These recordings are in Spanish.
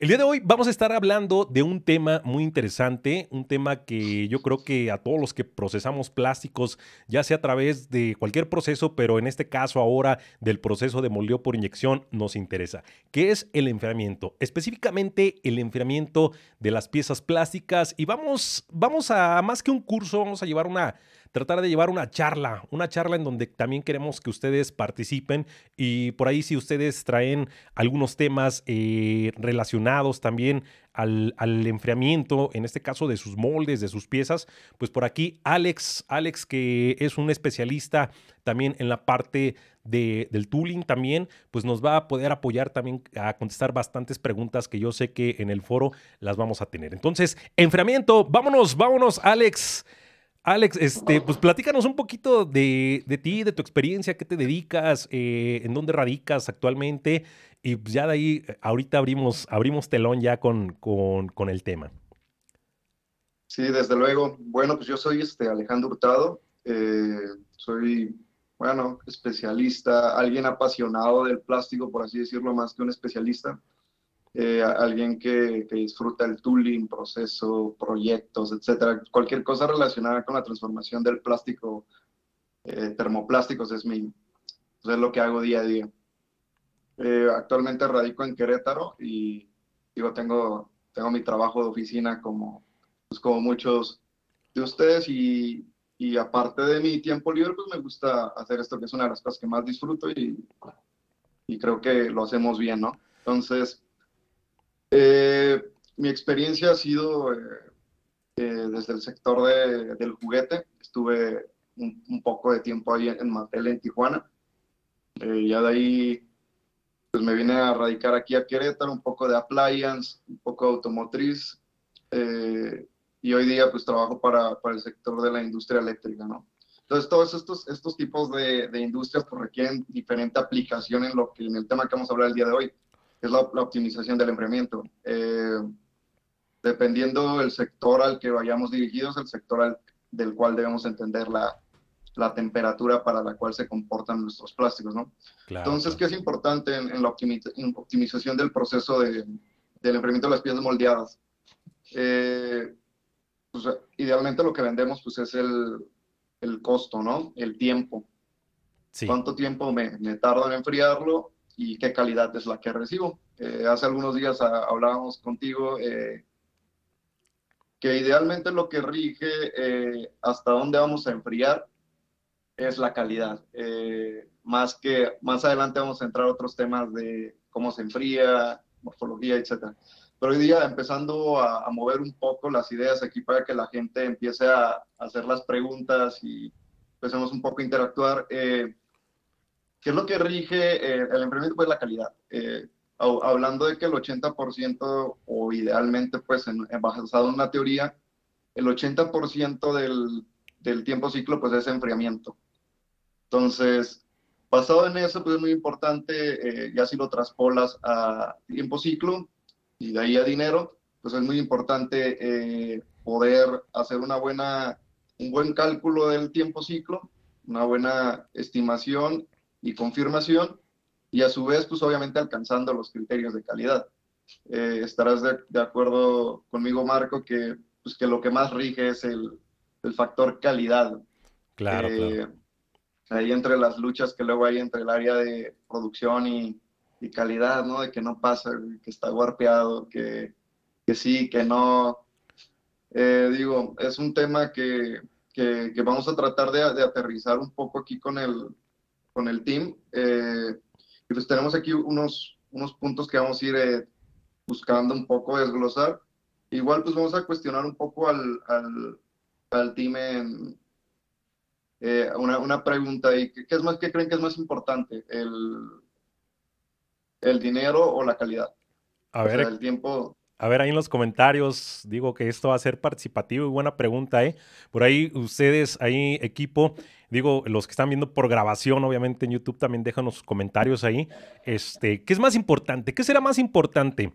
El día de hoy vamos a estar hablando de un tema muy interesante, un tema que yo creo que a todos los que procesamos plásticos, ya sea a través de cualquier proceso, pero en este caso ahora del proceso de moldeo por inyección, nos interesa, que es el enfriamiento, específicamente el enfriamiento de las piezas plásticas. Y vamos, vamos a, más que un curso, vamos a llevar una tratar de llevar una charla, una charla en donde también queremos que ustedes participen y por ahí si ustedes traen algunos temas eh, relacionados también al, al, enfriamiento, en este caso de sus moldes, de sus piezas, pues por aquí Alex, Alex que es un especialista también en la parte del tooling también, pues nos va a poder apoyar también a contestar bastantes preguntas que yo sé que en el foro las vamos a tener. Entonces, enfriamiento, vámonos, vámonos Alex. Alex, este, pues platícanos un poquito de, de ti, de tu experiencia, qué te dedicas, eh, en dónde radicas actualmente y pues ya de ahí eh, ahorita abrimos, abrimos telón ya con, con, el tema. Sí, desde luego. Bueno, pues yo soy este Alejandro Hurtado, eh, soy, bueno, especialista, alguien apasionado del plástico, por así decirlo, más que un especialista. Eh, alguien que, disfruta el tooling, proceso, proyectos, etcétera. Cualquier cosa relacionada con la transformación del plástico, eh, termoplásticos es mi, es lo que hago día a día. Eh, actualmente radico en Querétaro y digo, tengo, tengo mi trabajo de oficina como, pues, como muchos de ustedes y, y aparte de mi tiempo libre, pues me gusta hacer esto que es una de las cosas que más disfruto y, y creo que lo hacemos bien, ¿no? Entonces, eh, mi experiencia ha sido eh, eh, desde el sector de, del juguete. Estuve un, poco de tiempo ahí en, en en Tijuana. ya de ahí pues, me vine a radicar aquí a Querétaro, un poco de appliance, un poco de automotriz. y hoy día pues trabajo para, para, el sector de la industria eléctrica, ¿no? Entonces, todos estos, estos tipos de, de industrias pues, requieren diferente aplicación en, lo que, en el tema que vamos a hablar el día de hoy es la, optimización del enfriamiento. Eh, dependiendo del sector al que vayamos dirigidos, el sector del cual debemos entender la, temperatura para la cual se comportan nuestros plásticos, ¿no? Entonces, ¿qué es importante en, la optimización del proceso de, del enfriamiento de las piezas moldeadas? Eh, pues, idealmente lo que vendemos pues, es el, costo, ¿no? El tiempo. ¿Cuánto tiempo me, tarda tardo en enfriarlo? y qué calidad es la que recibo. Eh, hace algunos días ah, hablábamos contigo eh, que idealmente lo que rige eh, hasta dónde vamos a enfriar es la calidad. más que más adelante vamos a entrar a otros temas de cómo se enfría, morfología, etc. Pero hoy día empezando a, mover un poco las ideas aquí para que la gente empiece a, hacer las preguntas y empecemos un poco a interactuar. ¿Qué es lo que rige eh, el enfriamiento? Pues la calidad. Eh, hablando de que el 80% o idealmente pues en, basado en una teoría, el 80% del, del tiempo ciclo pues es enfriamiento. Entonces, basado en eso pues es muy importante, eh, ya si lo traspolas a tiempo ciclo y de ahí a dinero, pues es muy importante poder hacer una buena, un buen cálculo del tiempo ciclo una buena estimación y confirmación, y a su vez, pues obviamente alcanzando los criterios de calidad. Eh, estarás de, acuerdo conmigo, Marco, que, pues, que lo que más rige es el, el factor calidad. Eh, claro, Ahí entre las luchas que luego hay entre el área de producción y, y calidad, ¿no? De que no pasa, que está guarpeado, que, que sí, que no. Eh, digo, es un tema que, que, vamos a tratar de aterrizar un poco aquí con el, con el team. Eh, y pues tenemos aquí unos, unos puntos que vamos a ir eh, buscando un poco desglosar. Igual pues vamos a cuestionar un poco al, al, team eh, una, pregunta y ¿Qué, es más, ¿Qué creen que es más importante? ¿El, el dinero o la calidad? A ver, el tiempo... A ver, ahí en los comentarios, digo que esto va a ser participativo y buena pregunta, ¿eh? Por ahí ustedes, ahí equipo, Digo, los que están viendo por grabación, obviamente en YouTube, también déjanos sus comentarios ahí. Este, ¿Qué es más importante? ¿Qué será más importante?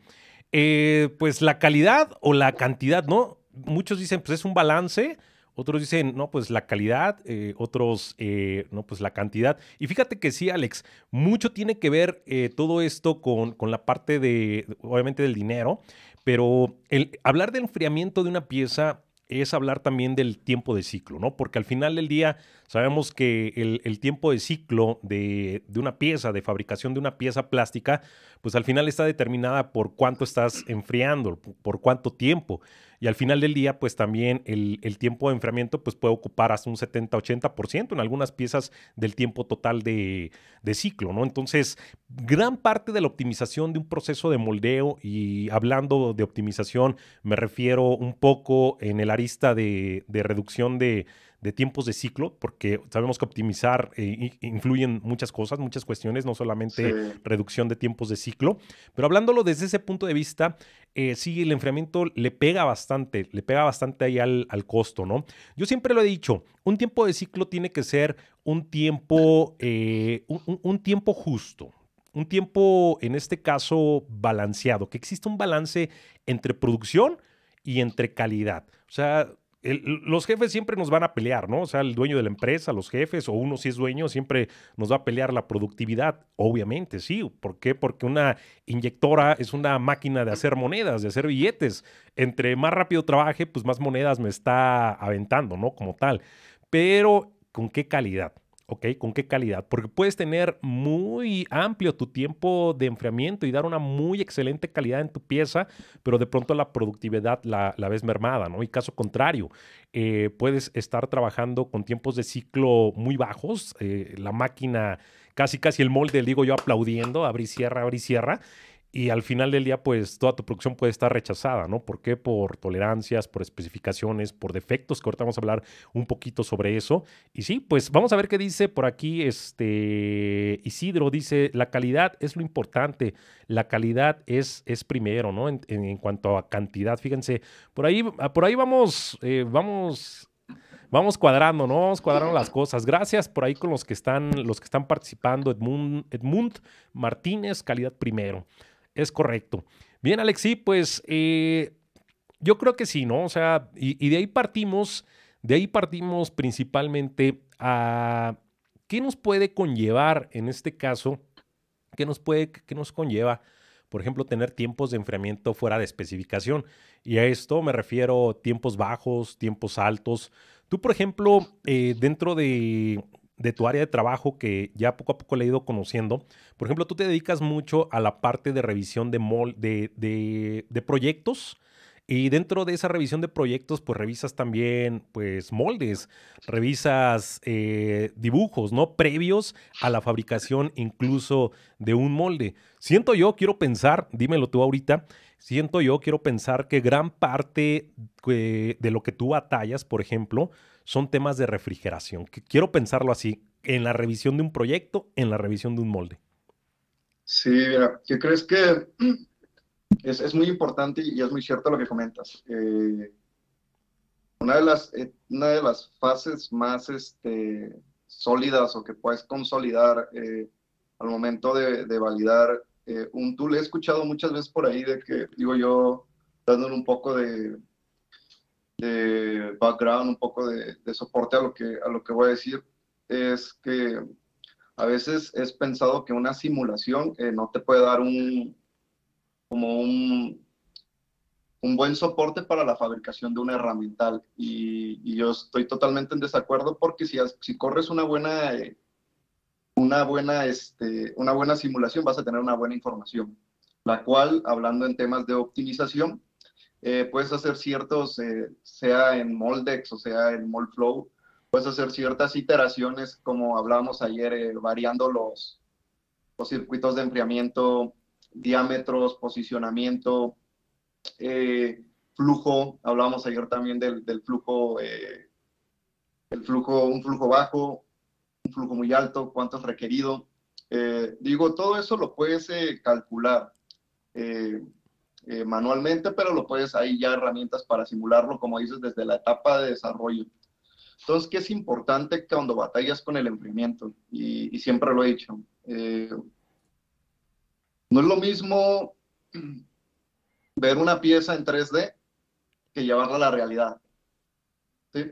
Eh, pues la calidad o la cantidad, ¿no? Muchos dicen, pues es un balance. Otros dicen, no, pues la calidad, eh, otros, eh, no, pues la cantidad. Y fíjate que sí, Alex, mucho tiene que ver todo esto con, la parte de, obviamente, del dinero, pero el hablar del enfriamiento de una pieza es hablar también del tiempo de ciclo, ¿no? Porque al final del día sabemos que el, tiempo de ciclo de, de, una pieza, de fabricación de una pieza plástica, pues al final está determinada por cuánto estás enfriando, por cuánto tiempo. Y al final del día, pues también el, tiempo de enfriamiento pues, puede ocupar hasta un 70-80% en algunas piezas del tiempo total de, ciclo, ¿no? Entonces, gran parte de la optimización de un proceso de moldeo, y hablando de optimización, me refiero un poco en el arista de reducción de, de tiempos de ciclo, porque sabemos que optimizar eh, influyen muchas cosas, muchas cuestiones, no solamente reducción de tiempos de ciclo, pero hablándolo desde ese punto de vista, eh, sí, el enfriamiento le pega bastante, le pega bastante ahí al, costo, ¿no? Yo siempre lo he dicho, un tiempo de ciclo tiene que ser un tiempo, eh, un, un tiempo justo, un tiempo, en este caso, balanceado, que existe un balance entre producción y entre calidad. O sea, los jefes siempre nos van a pelear, ¿no? O sea, el dueño de la empresa, los jefes, o uno si es dueño, siempre nos va a pelear la productividad, obviamente, sí. ¿Por qué? Porque una inyectora es una máquina de hacer monedas, de hacer billetes. Entre más rápido trabaje, pues más monedas me está aventando, ¿no? Como tal. Pero, ¿con qué calidad? ¿ok? ¿Con qué calidad? Porque puedes tener muy amplio tu tiempo de enfriamiento y dar una muy excelente calidad en tu pieza, pero de pronto la productividad la, ves mermada, ¿no? Y caso contrario, eh, puedes estar trabajando con tiempos de ciclo muy bajos, eh, la máquina, casi casi el molde, digo yo, aplaudiendo, abrir sierra, cierra, abrir y cierra, y al final del día, pues toda tu producción puede estar rechazada, ¿no? ¿Por qué? Por tolerancias, por especificaciones, por defectos, que ahorita vamos a hablar un poquito sobre eso. Y sí, pues vamos a ver qué dice por aquí este Isidro, dice, la calidad es lo importante, la calidad es, es primero, ¿no? En, cuanto a cantidad, fíjense, por ahí, ah, por ahí vamos, eh, vamos vamos cuadrando, ¿no? Vamos cuadrando las cosas. Gracias por ahí con los que están, los que están participando. Edmund, Edmund Martínez, calidad primero es correcto. Bien, Alexi, pues eh, yo creo que sí, ¿no? O sea, y, de ahí partimos, de ahí partimos principalmente a qué nos puede conllevar en este caso, qué nos puede, qué nos conlleva, por ejemplo, tener tiempos de enfriamiento fuera de especificación. Y a esto me refiero tiempos bajos, tiempos altos. Tú, por ejemplo, eh, dentro de, de tu área de trabajo que ya poco a poco le he ido conociendo. Por ejemplo, tú te dedicas mucho a la parte de revisión de, de, proyectos. Y dentro de esa revisión de proyectos, pues revisas también, pues, moldes, revisas eh, dibujos, ¿no? Previos a la fabricación incluso de un molde. Siento yo, quiero pensar, dímelo tú ahorita, siento yo, quiero pensar que gran parte eh, de lo que tú batallas, por ejemplo, son temas de refrigeración. Quiero pensarlo así, en la revisión de un proyecto, en la revisión de un molde. Sí, mira, yo creo que es, muy importante y es muy cierto lo que comentas. Eh, eh, una, de las, fases más este, sólidas o que puedes consolidar eh, al momento de, de validar un tool, he escuchado muchas veces por ahí de que, digo yo, dándole un poco de, de background, un poco de, soporte a lo, que, a lo que voy a decir, es que a veces es pensado que una simulación eh, no te puede dar un, como un, buen soporte para la fabricación de una herramienta. Y, yo estoy totalmente en desacuerdo porque si, si corres una buena, eh, una, buena, este, una buena simulación vas a tener una buena información, la cual, hablando en temas de optimización, eh, puedes hacer ciertos, eh, sea en Moldex o sea en Moldflow, puedes hacer ciertas iteraciones, como hablábamos ayer, eh, variando los, circuitos de enfriamiento, diámetros, posicionamiento, flujo, hablábamos ayer también del, flujo, el flujo, un flujo bajo, un flujo muy alto, cuánto es requerido. digo, todo eso lo puedes calcular. Eh, manualmente, pero lo puedes, ahí ya herramientas para simularlo, como dices, desde la etapa de desarrollo. Entonces, ¿qué es importante cuando batallas con el enfriamiento? Y, siempre lo he dicho. Eh, no es lo mismo ver una pieza en 3D que llevarla a la realidad. Eh,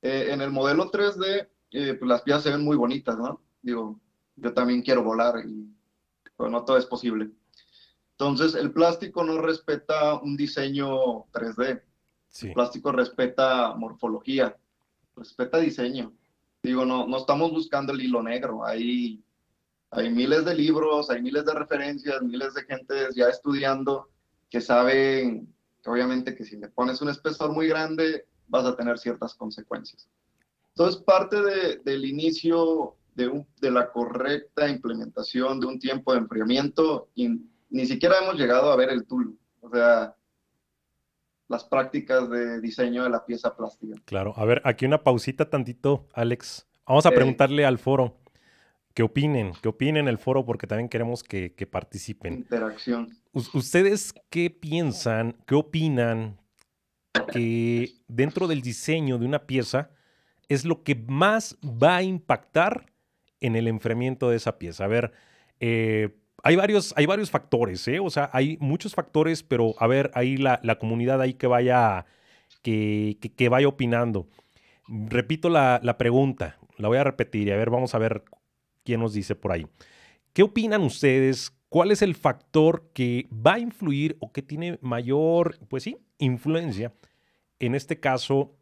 en el modelo 3D, pues, las piezas se ven muy bonitas, ¿no? Digo, yo también quiero volar, y, pero no todo es posible. Entonces, el plástico no respeta un diseño 3D. El plástico respeta morfología, respeta diseño. Digo, no, no estamos buscando el hilo negro. Hay, hay miles de libros, hay miles de referencias, miles de gente ya estudiando que saben que obviamente que si le pones un espesor muy grande vas a tener ciertas consecuencias. Entonces, parte de, del inicio de, de, la correcta implementación de un tiempo de enfriamiento ni siquiera hemos llegado a ver el tulo. o sea, las prácticas de diseño de la pieza plástica. Claro, a ver, aquí una pausita tantito, Alex. Vamos a preguntarle al foro ¿Qué opinen, ¿Qué opinen el foro porque también queremos que, participen. Interacción. ¿Ustedes qué piensan, qué opinan que dentro del diseño de una pieza es lo que más va a impactar en el enfriamiento de esa pieza? A ver, eh, hay varios, hay varios factores, ¿eh? O sea, hay muchos factores, pero a ver, ahí la, comunidad ahí que vaya, que, vaya opinando. Repito la, la, pregunta, la voy a repetir y a ver, vamos a ver quién nos dice por ahí. ¿Qué opinan ustedes? ¿Cuál es el factor que va a influir o que tiene mayor, pues sí, influencia, en este caso,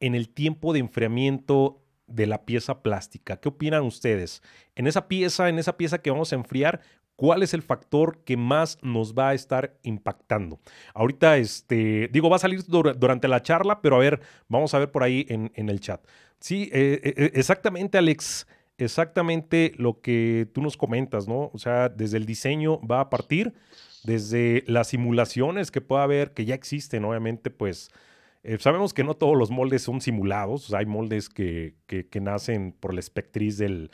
en el tiempo de enfriamiento de la pieza plástica. ¿Qué opinan ustedes? En esa pieza, en esa pieza que vamos a enfriar, ¿Cuál es el factor que más nos va a estar impactando? Ahorita, este, digo, va a salir durante la charla, pero a ver, vamos a ver por ahí en, el chat. Sí, eh, eh, eh, exactamente, Alex exactamente lo que tú nos comentas, ¿no? O sea, desde el diseño va a partir, desde las simulaciones que pueda haber, que ya existen, obviamente, pues sabemos que no todos los moldes son simulados, hay moldes que, que, nacen por la espectriz del,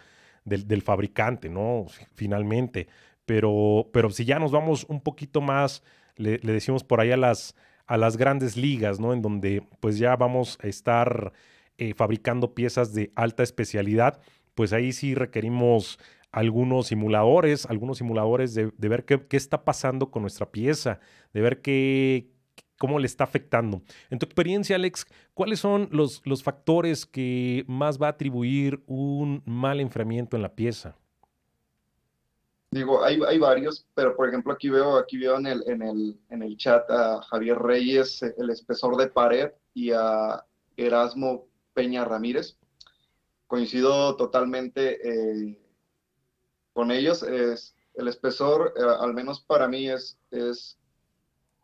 del, fabricante, ¿no? Finalmente. Pero, pero si ya nos vamos un poquito más, le, decimos por ahí a las, a las grandes ligas, ¿no? En donde pues ya vamos a estar eh, fabricando piezas de alta especialidad, pues ahí sí requerimos algunos simuladores, algunos simuladores de, ver qué, está pasando con nuestra pieza, de ver qué, cómo le está afectando. En tu experiencia, Alex, ¿cuáles son los, los factores que más va a atribuir un mal enfriamiento en la pieza? Digo, hay, hay, varios, pero por ejemplo aquí veo, aquí veo en el, chat a Javier Reyes, el espesor de pared, y a Erasmo Peña Ramírez. Coincido totalmente eh, con ellos. Es, el espesor, eh, al menos para mí, es, es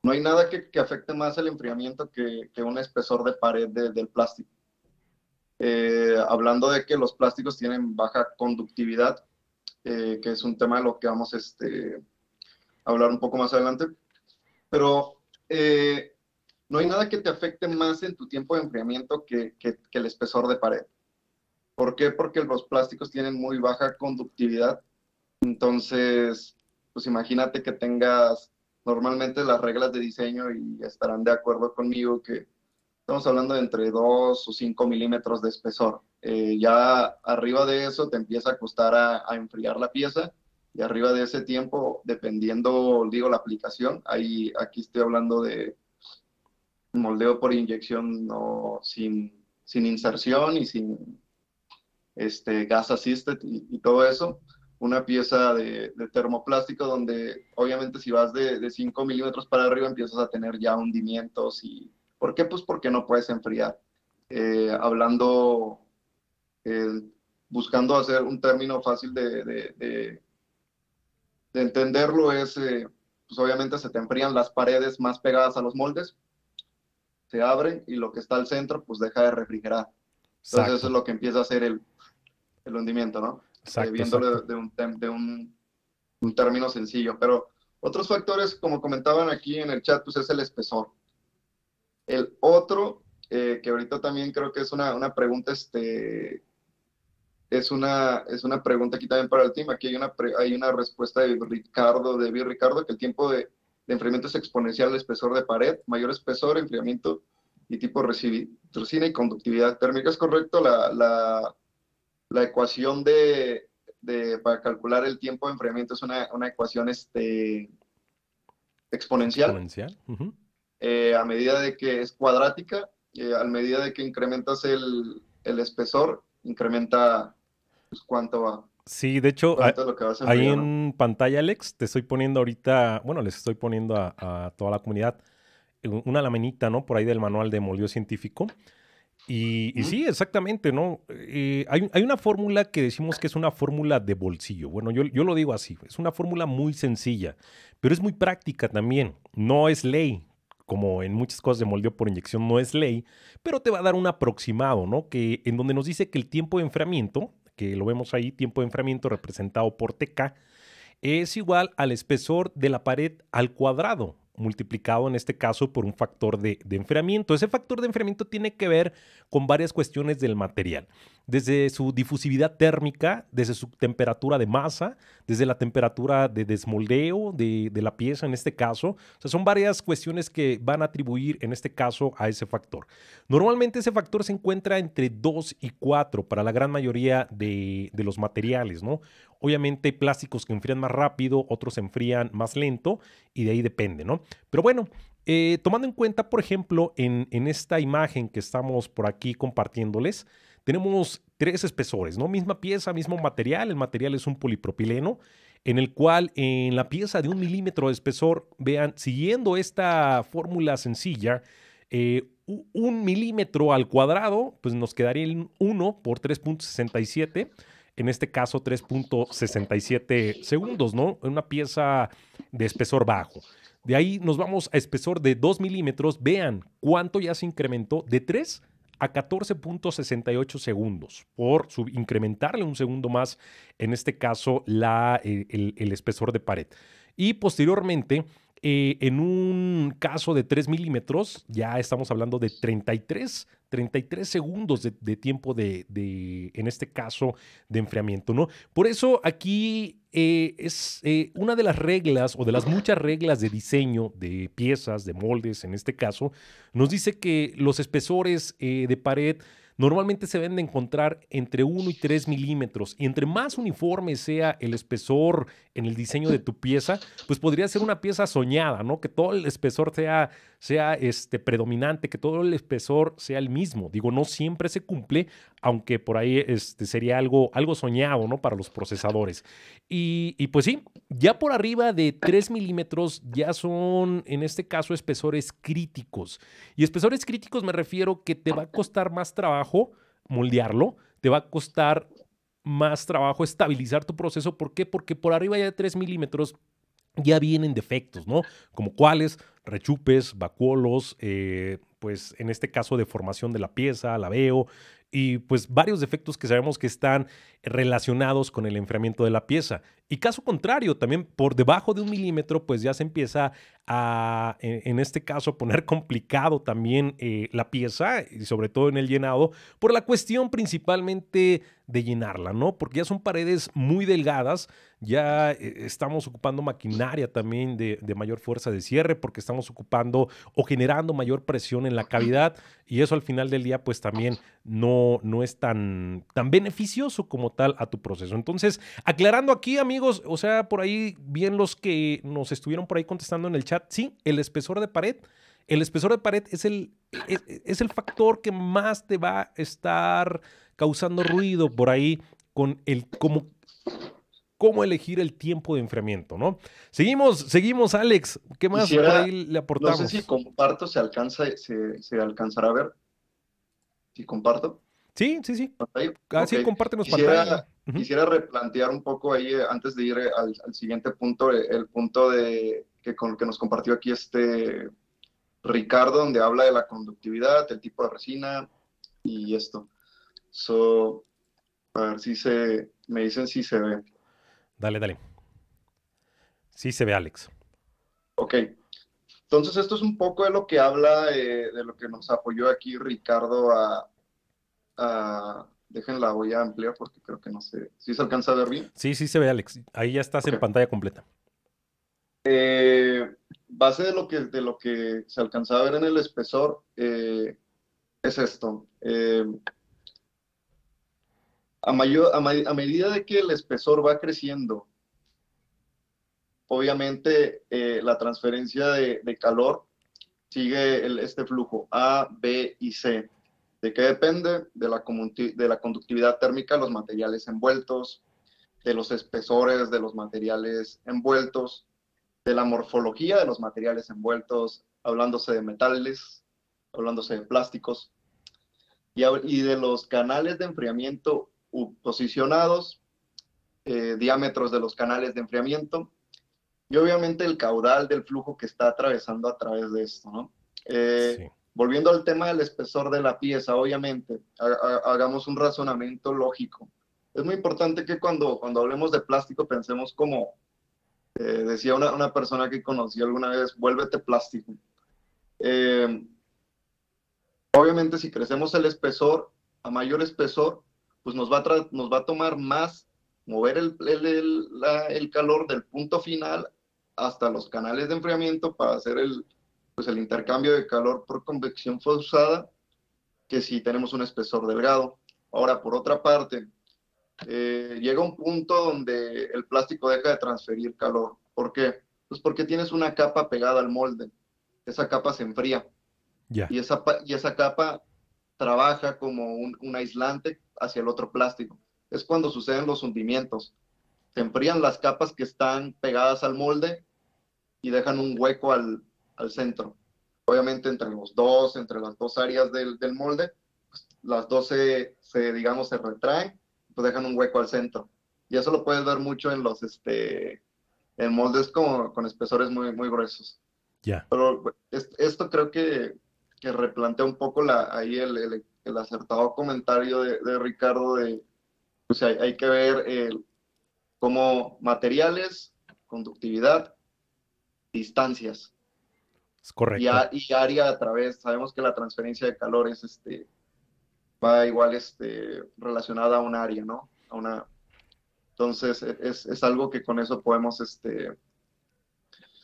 no hay nada que, afecte más el enfriamiento que, un espesor de pared del plástico. Eh, hablando de que los plásticos tienen baja conductividad, eh, que es un tema de lo que vamos este, a hablar un poco más adelante. Pero eh, no hay nada que te afecte más en tu tiempo de enfriamiento que, que el espesor de pared. ¿Por qué? Porque los plásticos tienen muy baja conductividad. Entonces, pues imagínate que tengas normalmente las reglas de diseño y estarán de acuerdo conmigo que estamos hablando de entre 2 o 5 milímetros de espesor. Eh, ya arriba de eso te empieza a costar a, enfriar la pieza y arriba de ese tiempo, dependiendo, digo, la aplicación, ahí, aquí estoy hablando de moldeo por inyección no, sin, inserción y sin este, gas assisted y, todo eso, una pieza de, termoplástico donde obviamente si vas de, de 5 milímetros para arriba empiezas a tener ya hundimientos y ¿por qué? Pues porque no puedes enfriar. Eh, hablando buscando hacer un término fácil de, de, entenderlo, es, eh, pues obviamente se te enfrían las paredes más pegadas a los moldes, se abren y lo que está al centro, pues deja de refrigerar. Entonces eso es lo que empieza a hacer el, el hundimiento, ¿no? Exacto, eh, viéndolo de, un, de un, término sencillo, pero... Otros factores, como comentaban aquí en el chat, pues es el espesor. El otro, eh, que ahorita también creo que es una, una pregunta este, es una, es una pregunta aquí también para el team. Aquí hay una, respuesta de Ricardo, de B. Ricardo, que el tiempo de, enfriamiento es exponencial al espesor de pared, mayor espesor, enfriamiento y tipo resina y conductividad térmica. ¿Es correcto la, ecuación de, para calcular el tiempo de enfriamiento? Es una, ecuación este, exponencial. exponencial. Eh, a medida de que es cuadrática, eh, a medida de que incrementas el, el espesor, incrementa pues, cuánto va. Sí, de hecho, hay, en pantalla, Alex, te estoy poniendo ahorita, bueno, les estoy poniendo a, toda la comunidad eh, una lamenita ¿no? Por ahí del manual de molido científico. Y, sí, exactamente, ¿no? Eh, hay, una fórmula que decimos que es una fórmula de bolsillo. Bueno, yo, yo, lo digo así, es una fórmula muy sencilla, pero es muy práctica también. No es ley, como en muchas cosas de moldeo por inyección no es ley, pero te va a dar un aproximado, ¿no? Que en donde nos dice que el tiempo de enfriamiento, que lo vemos ahí, tiempo de enfriamiento representado por TK, es igual al espesor de la pared al cuadrado, multiplicado en este caso por un factor de, de enfriamiento. Ese factor de enfriamiento tiene que ver con varias cuestiones del material desde su difusividad térmica, desde su temperatura de masa, desde la temperatura de desmoldeo de, la pieza en este caso. O sea, son varias cuestiones que van a atribuir en este caso a ese factor. Normalmente ese factor se encuentra entre 2 y 4 para la gran mayoría de, los materiales, ¿no? Obviamente hay plásticos que enfrían más rápido, otros se enfrían más lento y de ahí depende, ¿no? Pero bueno, eh, tomando en cuenta, por ejemplo, en esta imagen que estamos por aquí compartiéndoles, tenemos tres espesores, ¿no? Misma pieza, mismo material. El material es un polipropileno, en el cual en la pieza de un milímetro de espesor, vean, siguiendo esta fórmula sencilla, eh, un milímetro al cuadrado, pues nos quedaría el 1 por 3.67 en este caso 3.67 segundos, ¿no? En Una pieza de espesor bajo. De ahí nos vamos a espesor de 2 milímetros. Vean cuánto ya se incrementó de 3 a 14.68 segundos por incrementarle un segundo más, en este caso, la, eh, el, espesor de pared. Y posteriormente, eh, en un caso de 3 milímetros, ya estamos hablando de 33 33 segundos de, tiempo de, en este caso, de enfriamiento, ¿no? Por eso aquí eh, es eh, una de las reglas o de las muchas reglas de diseño de piezas, de moldes en este caso, nos dice que los espesores eh, de pared normalmente se deben de encontrar entre 1 y 3 milímetros. Y entre más uniforme sea el espesor en el diseño de tu pieza, pues podría ser una pieza soñada, ¿no? Que todo el espesor sea sea este, predominante, que todo el espesor sea el mismo. Digo, no siempre se cumple, aunque por ahí este, sería algo, algo soñado ¿no? para los procesadores. Y, y pues sí, ya por arriba de 3 milímetros ya son, en este caso, espesores críticos. Y espesores críticos me refiero que te va a costar más trabajo moldearlo, te va a costar más trabajo estabilizar tu proceso. ¿Por qué? Porque por arriba ya de 3 milímetros ya vienen defectos, ¿no? Como cuáles, rechupes, vacuolos, eh, pues en este caso deformación de la pieza, la veo, y pues varios defectos que sabemos que están relacionados con el enfriamiento de la pieza. Y caso contrario, también por debajo de un milímetro, pues ya se empieza a, en este caso, poner complicado también eh, la pieza, y sobre todo en el llenado, por la cuestión principalmente de llenarla, ¿no? Porque ya son paredes muy delgadas, ya eh, estamos ocupando maquinaria también de, mayor fuerza de cierre porque estamos ocupando o generando mayor presión en la cavidad y eso al final del día pues también no, no es tan, tan beneficioso como tal a tu proceso. Entonces, aclarando aquí amigos, o sea, por ahí bien los que nos estuvieron por ahí contestando en el chat, sí, el espesor de pared. El espesor de pared es el, es, es el factor que más te va a estar causando ruido por ahí con el cómo, cómo elegir el tiempo de enfriamiento, ¿no? Seguimos, seguimos, Alex. ¿Qué más le aportamos? No sé si comparto, se alcanza, se, se alcanzará a ver. Si comparto. Sí, sí, sí. Así ah, quisiera, Quisiera replantear un poco ahí, eh, antes de ir eh, al, siguiente punto, el, eh, el punto de que, con, que nos compartió aquí este Ricardo, donde habla de la conductividad, el tipo de resina y esto. So, a ver si se. Me dicen si se ve. Dale, dale. Sí se ve, Alex. Ok. Entonces, esto es un poco de lo que habla, eh, de lo que nos apoyó aquí Ricardo a, Dejen la voy a ampliar porque creo que no sé. ¿Sí se alcanza a ver bien? Sí, sí se ve, Alex. Ahí ya estás en pantalla completa. Eh, base de lo, que, de lo que se alcanza a ver en el espesor eh, es esto a, mayor, a, medida de que el espesor va creciendo, obviamente eh, la transferencia de, calor sigue este flujo A, B y C. ¿De qué depende? De la, conductividad térmica los materiales envueltos, de los espesores de los materiales envueltos, de la morfología de los materiales envueltos, hablándose de metales, hablándose de plásticos, y de los canales de enfriamiento posicionados, eh, diámetros de los canales de enfriamiento y obviamente el caudal del flujo que está atravesando a través de esto, eh, Volviendo al tema del espesor de la pieza, obviamente, hagamos un razonamiento lógico. Es muy importante que cuando, cuando hablemos de plástico pensemos como eh, decía una, persona que conocí alguna vez, vuélvete plástico. obviamente si crecemos el espesor, a mayor espesor, pues nos va a, nos va a tomar más mover el, calor del punto final hasta los canales de enfriamiento para hacer el, pues el intercambio de calor por convección forzada que si tenemos un espesor delgado. Ahora, por otra parte, eh, llega un punto donde el plástico deja de transferir calor. ¿Por qué? Pues porque tienes una capa pegada al molde. Esa capa se enfría. ya Y, esa, y esa capa trabaja como un, un aislante hacia el otro plástico. Es cuando suceden los hundimientos. Se enfrían las capas que están pegadas al molde y dejan un hueco al, centro. Obviamente entre los dos, entre las dos áreas del, molde, pues, las dos se, digamos, se retraen, pues dejan un hueco al centro. Y eso lo puedes ver mucho en los, este, en moldes con, con espesores muy, muy gruesos. Pero pues, esto creo que, que, replantea un poco la, ahí el, el acertado comentario de, Ricardo de, pues, hay, hay que ver eh, como materiales, conductividad, distancias. Es correcto. Y, área a través, sabemos que la transferencia de calor es este, va igual este, relacionada a un área, ¿no? A una, entonces e, es, algo que con eso podemos este,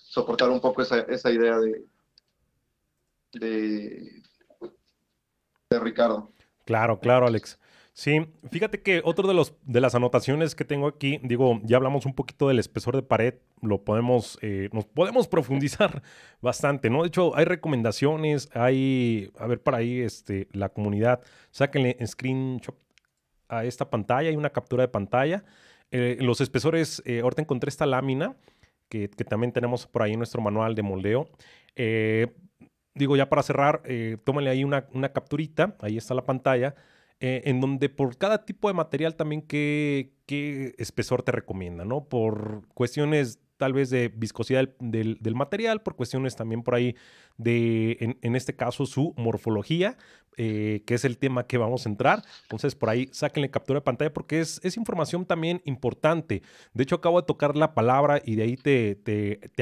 soportar un poco esa, esa idea de, de Ricardo. Claro, claro, Alex. Sí, fíjate que otro de los de las anotaciones que tengo aquí, digo, ya hablamos un poquito del espesor de pared, lo podemos, eh, nos podemos profundizar bastante, ¿no? De hecho, hay recomendaciones, hay, a ver, para ahí, este, la comunidad, sáquenle screenshot a esta pantalla, hay una captura de pantalla. Eh, los espesores, eh, ahorita encontré esta lámina que, también tenemos por ahí en nuestro manual de moldeo digo, ya para cerrar, eh, ahí una, capturita, ahí está la pantalla, eh, en donde por cada tipo de material también qué, qué espesor te recomienda, ¿no? Por cuestiones tal vez de viscosidad del, material, por cuestiones también por ahí de, en, este caso, su morfología, eh, que es el tema que vamos a entrar. Entonces, por ahí sáquenle captura de pantalla porque es, información también importante. De hecho, acabo de tocar la palabra y de ahí te,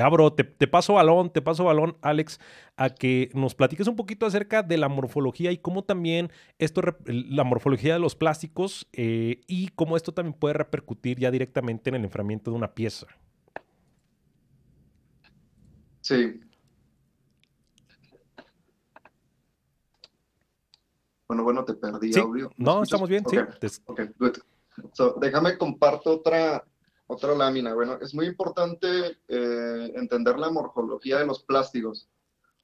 abro, te, paso balón, te paso balón, Alex, a que nos platiques un poquito acerca de la morfología y cómo también esto, la morfología de los plásticos eh, y cómo esto también puede repercutir ya directamente en el enfriamiento de una pieza. Sí. Bueno, bueno, te perdí, audio. No, estamos bien, sí. good. déjame comparto otra, otra lámina. Bueno, es muy importante eh, entender la morfología de los plásticos.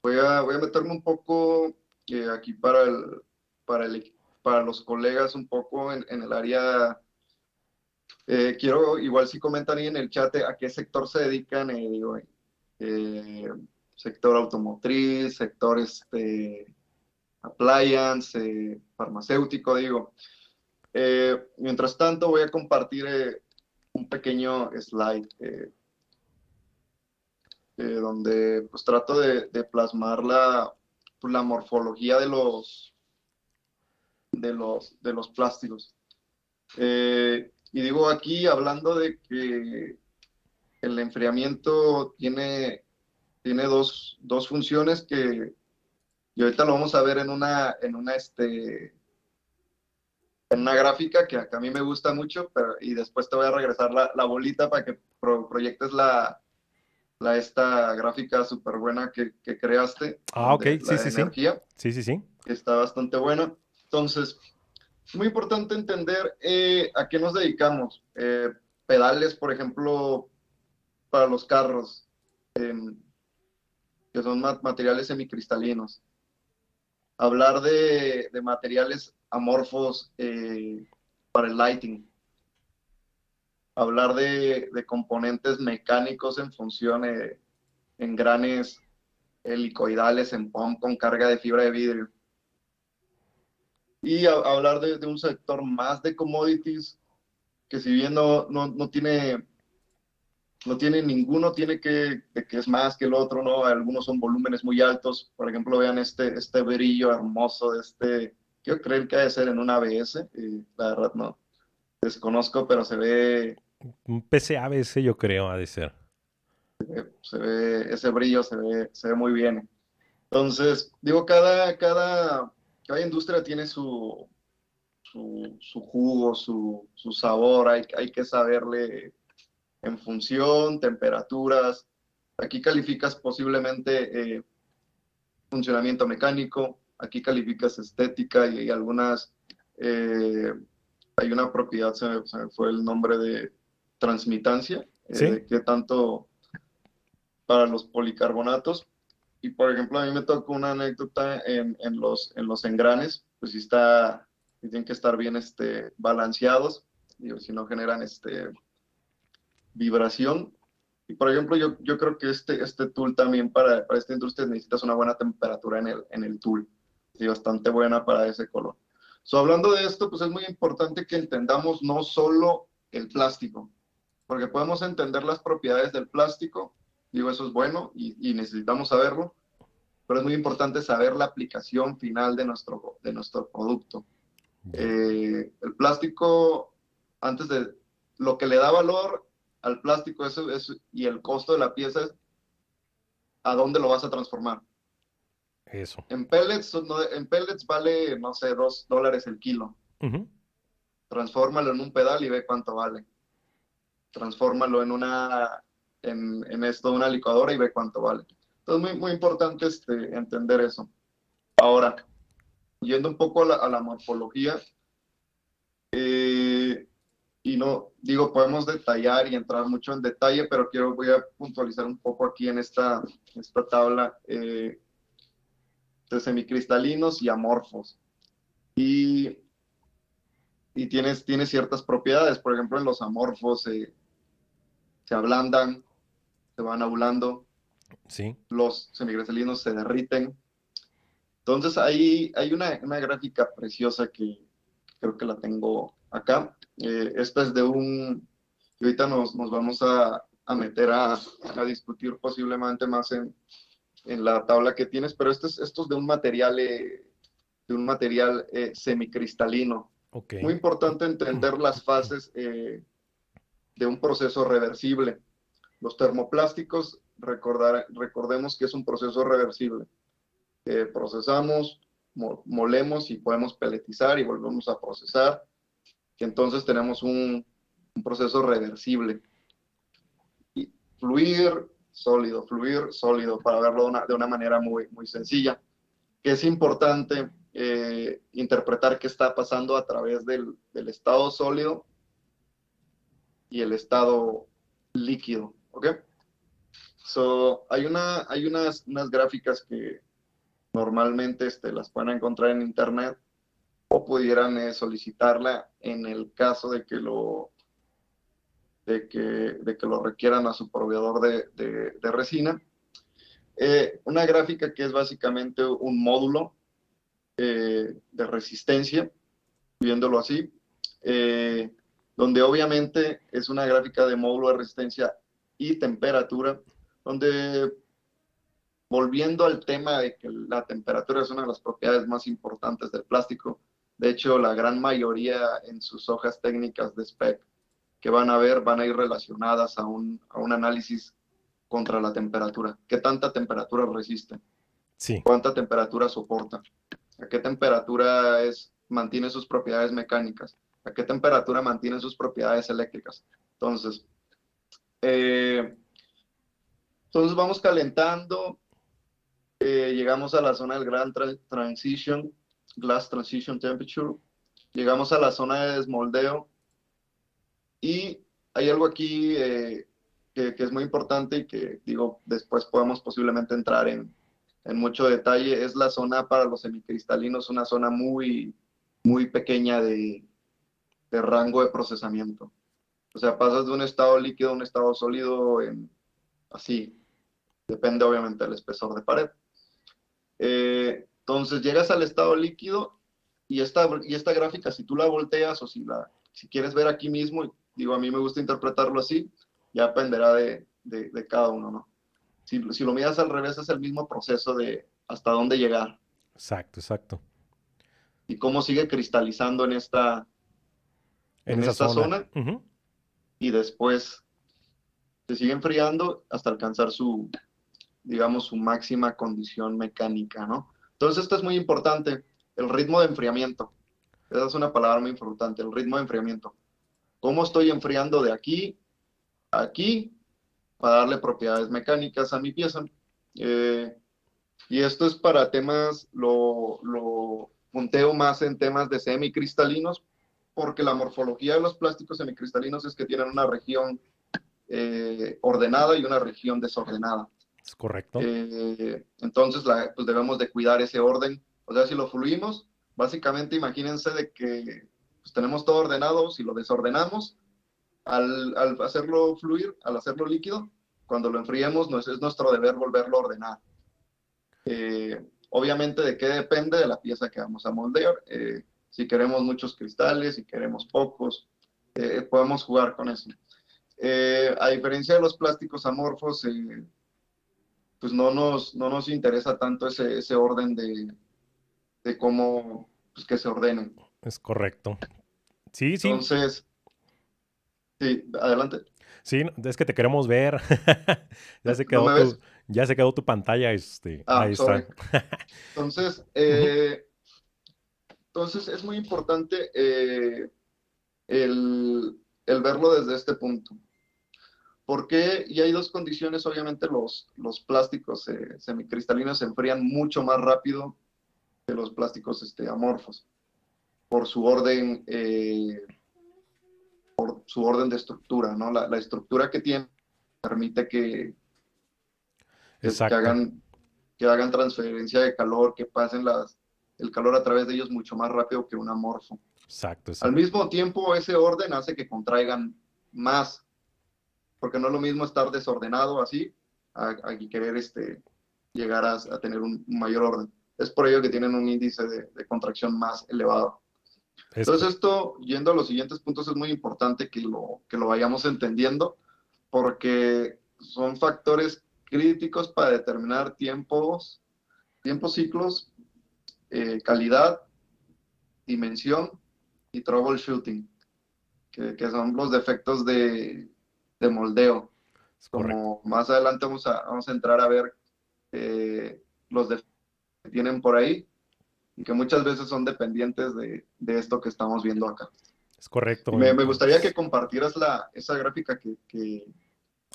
Voy a, voy a meterme un poco eh, aquí para, el, para, el, para los colegas, un poco en, el área. Eh, quiero, igual si comentan ahí en el chat a qué sector se dedican, digo, eh, sector automotriz, sector este, appliance, eh, farmacéutico, digo. Eh, mientras tanto, voy a compartir un pequeño slide donde pues trato de, plasmar la, pues, la morfología de los, de los, de los plásticos. y digo aquí, hablando de que el enfriamiento tiene, tiene dos, funciones que, y ahorita lo vamos a ver en una, en una, este, en una gráfica que, a mí me gusta mucho, pero, y después te voy a regresar la, la bolita para que proyectes la, la, esta gráfica súper buena que, creaste. Ah, ok, sí, sí, sí. Sí, sí, sí. está bastante buena. Entonces, muy importante entender eh, a qué nos dedicamos. Eh, pedales, por ejemplo, para los carros, que son materiales semicristalinos. Hablar de, materiales amorfos eh, para el lighting. Hablar de, componentes mecánicos en función eh, en engranes helicoidales en POM con carga de fibra de vidrio. Y hablar de, un sector más de commodities que si bien no, no, no tiene no tiene ninguno, tiene que, que es más que el otro, ¿no? Algunos son volúmenes muy altos, por ejemplo, vean este, este brillo hermoso de este, yo creer que ha de ser en un ABS, y eh, la verdad no, desconozco, pero se ve... Un PC ABS yo creo ha de ser. se ve, ese brillo se ve, se ve muy bien. Entonces, digo, cada, cada, industria tiene su, su, jugo, su, sabor, hay, hay que saberle en función, temperaturas. Aquí calificas posiblemente eh, funcionamiento mecánico, aquí calificas estética y, hay algunas, eh, hay una propiedad, se fue el nombre de transmitancia, eh, que tanto para los policarbonatos. Y por ejemplo, a mí me tocó una anécdota en, los, en los engranes, pues si está, tienen que estar bien este, balanceados, si no generan este, vibración. Y por ejemplo, yo, yo creo que este, este tool también para, para esta industria necesitas una buena temperatura en el, en el tool, y bastante buena para ese color. So, hablando de esto, pues es muy importante que entendamos no solo el plástico, porque podemos entender las propiedades del plástico, digo, eso es bueno y, necesitamos saberlo, pero es muy importante saber la aplicación final de nuestro, de nuestro producto. Eh, el plástico, antes de lo que le da valor al plástico eso es, y el costo de la pieza es a dónde lo vas a transformar. Eso. En pellets, en pellets vale, no sé, dos dólares el kilo. transformalo en un pedal y ve cuánto vale. Transfórmalo en una, en, esto, una licuadora y ve cuánto vale. Entonces, muy, muy importante este, entender eso. Ahora, yendo un poco a la, morfología, eh, y no digo, podemos detallar y entrar mucho en detalle, pero quiero, voy a puntualizar un poco aquí en esta, esta tabla eh, de semicristalinos y amorfos. Y, y tiene, tiene ciertas propiedades, por ejemplo, en los amorfos se ablandan, se van abulando, sí. los semicristalinos se derriten. Entonces ahí hay una, una gráfica preciosa que creo que la tengo acá eh, esta es de un, ahorita nos, nos vamos a, a meter a, a, discutir posiblemente más en, en, la tabla que tienes, pero este esto es, de un material, eh, de un material eh, semicristalino. Muy importante entender mm. las fases de un proceso reversible. Los termoplásticos, recordar, recordemos que es un proceso reversible. procesamos, molemos y podemos peletizar y volvemos a procesar que entonces tenemos un, proceso reversible. Y fluir sólido, fluir sólido, para verlo de una manera muy, muy sencilla. Que es importante eh, interpretar qué está pasando a través del, estado sólido y el estado líquido, ¿ok? So, hay una, hay unas, gráficas que normalmente este, las pueden encontrar en internet o pudieran eh, solicitarla en el caso de que lo de que, lo requieran a su proveedor de, resina. Eh, una gráfica que es básicamente un módulo eh, de resistencia, viéndolo así, donde obviamente es una gráfica de módulo de resistencia y temperatura, donde volviendo al tema de que la temperatura es una de las propiedades más importantes del plástico, de hecho, la gran mayoría en sus hojas técnicas de SPEC que van a ver van a ir relacionadas a un, análisis contra la temperatura. ¿Qué tanta temperatura resiste? Sí. ¿Cuánta temperatura soporta? ¿A qué temperatura es, mantiene sus propiedades mecánicas? ¿A qué temperatura mantiene sus propiedades eléctricas? Entonces, eh, vamos calentando, eh, llegamos a la zona del Grand Transition, Glass Transition Temperature. Llegamos a la zona de desmoldeo y hay algo aquí eh, que, es muy importante y que digo, después podemos posiblemente entrar en, en mucho detalle, es la zona para los semicristalinos, una zona muy, muy pequeña de, de rango de procesamiento. O sea, pasas de un estado líquido a un estado sólido en, así. Depende obviamente del espesor de pared. Eh, entonces llegas al estado líquido y esta, y esta gráfica, si tú la volteas o si, la, si quieres ver aquí mismo, digo, a mí me gusta interpretarlo así, ya dependerá de, cada uno, ¿no? Si, lo miras al revés es el mismo proceso de hasta dónde llegar. Exacto, exacto. Y cómo sigue cristalizando en esta, en, zona, y después se sigue enfriando hasta alcanzar su, digamos, su máxima condición mecánica, ¿no? Entonces esto es muy importante, el ritmo de enfriamiento. Esa es una palabra muy importante, el ritmo de enfriamiento. ¿Cómo estoy enfriando de aquí a aquí para darle propiedades mecánicas a mi pieza? Eh, y esto es para temas, lo, punteo más en temas de semicristalinos, porque la morfología de los plásticos semicristalinos es que tienen una región eh, ordenada y una región desordenada. Es correcto. Eh, entonces, pues debemos de cuidar ese orden. O sea, si lo fluimos, básicamente imagínense de que pues, tenemos todo ordenado, si lo desordenamos, al, hacerlo fluir, al hacerlo líquido, cuando lo enfriemos, no es, nuestro deber volverlo a ordenar. Eh, obviamente, ¿de qué depende? De la pieza que vamos a moldear. Eh, si queremos muchos cristales, si queremos pocos, podemos jugar con eso. a diferencia de los plásticos amorfos, pues no nos, no nos interesa tanto ese, orden de, cómo pues, que se ordenen. Es correcto. Sí, sí. Entonces, sí, adelante. Sí, es que te queremos ver. ya, se quedó tu, pantalla. Este, ah, ahí está. entonces, eh, entonces, es muy importante eh, el, el verlo desde este punto. ¿Por qué? Y hay dos condiciones, obviamente los, los plásticos semicristalinos se enfrían mucho más rápido que los plásticos este, amorfos, por su orden, eh, por su orden de estructura, ¿no? La, estructura que tiene permite que, hagan, que hagan transferencia de calor, que pasen las, el calor a través de ellos mucho más rápido que un amorfo. Exacto, exacto. Al mismo tiempo, ese orden hace que contraigan más porque no es lo mismo estar desordenado así a, querer este, llegar a, tener un mayor orden. Es por ello que tienen un índice de, contracción más elevado. Entonces esto, yendo a los siguientes puntos, es muy importante que lo, que lo vayamos entendiendo porque son factores críticos para determinar tiempos, tiempos ciclos, eh, calidad, dimensión y troubleshooting, que, que son los defectos de, de moldeo. Como más adelante vamos a, vamos a entrar a ver eh, los que tienen por ahí y que muchas veces son dependientes de, esto que estamos viendo acá. Es correcto. Me, eh. gustaría que compartieras la, esa gráfica que,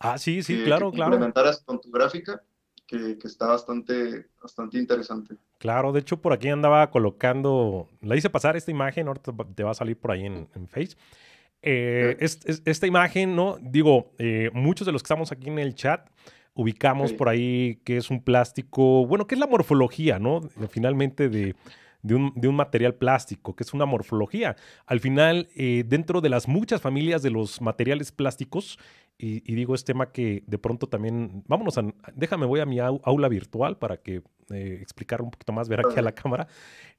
Ah, sí, sí, claro, claro. Implementaras con tu gráfica, que, está bastante, bastante interesante. Claro, de hecho por aquí andaba colocando, la hice pasar esta imagen, ahorita te va a salir por ahí en, en Face. Eh, esta imagen, ¿no? Digo, eh, muchos de los que estamos aquí en el chat ubicamos por ahí que es un plástico, bueno, que es la morfología, ¿no? Finalmente de, un, material plástico, que es una morfología. Al final, eh, dentro de las muchas familias de los materiales plásticos, y, digo, es tema que de pronto también, vámonos, a, déjame, voy a mi aula virtual para que eh, explicar un poquito más, ver aquí a la cámara.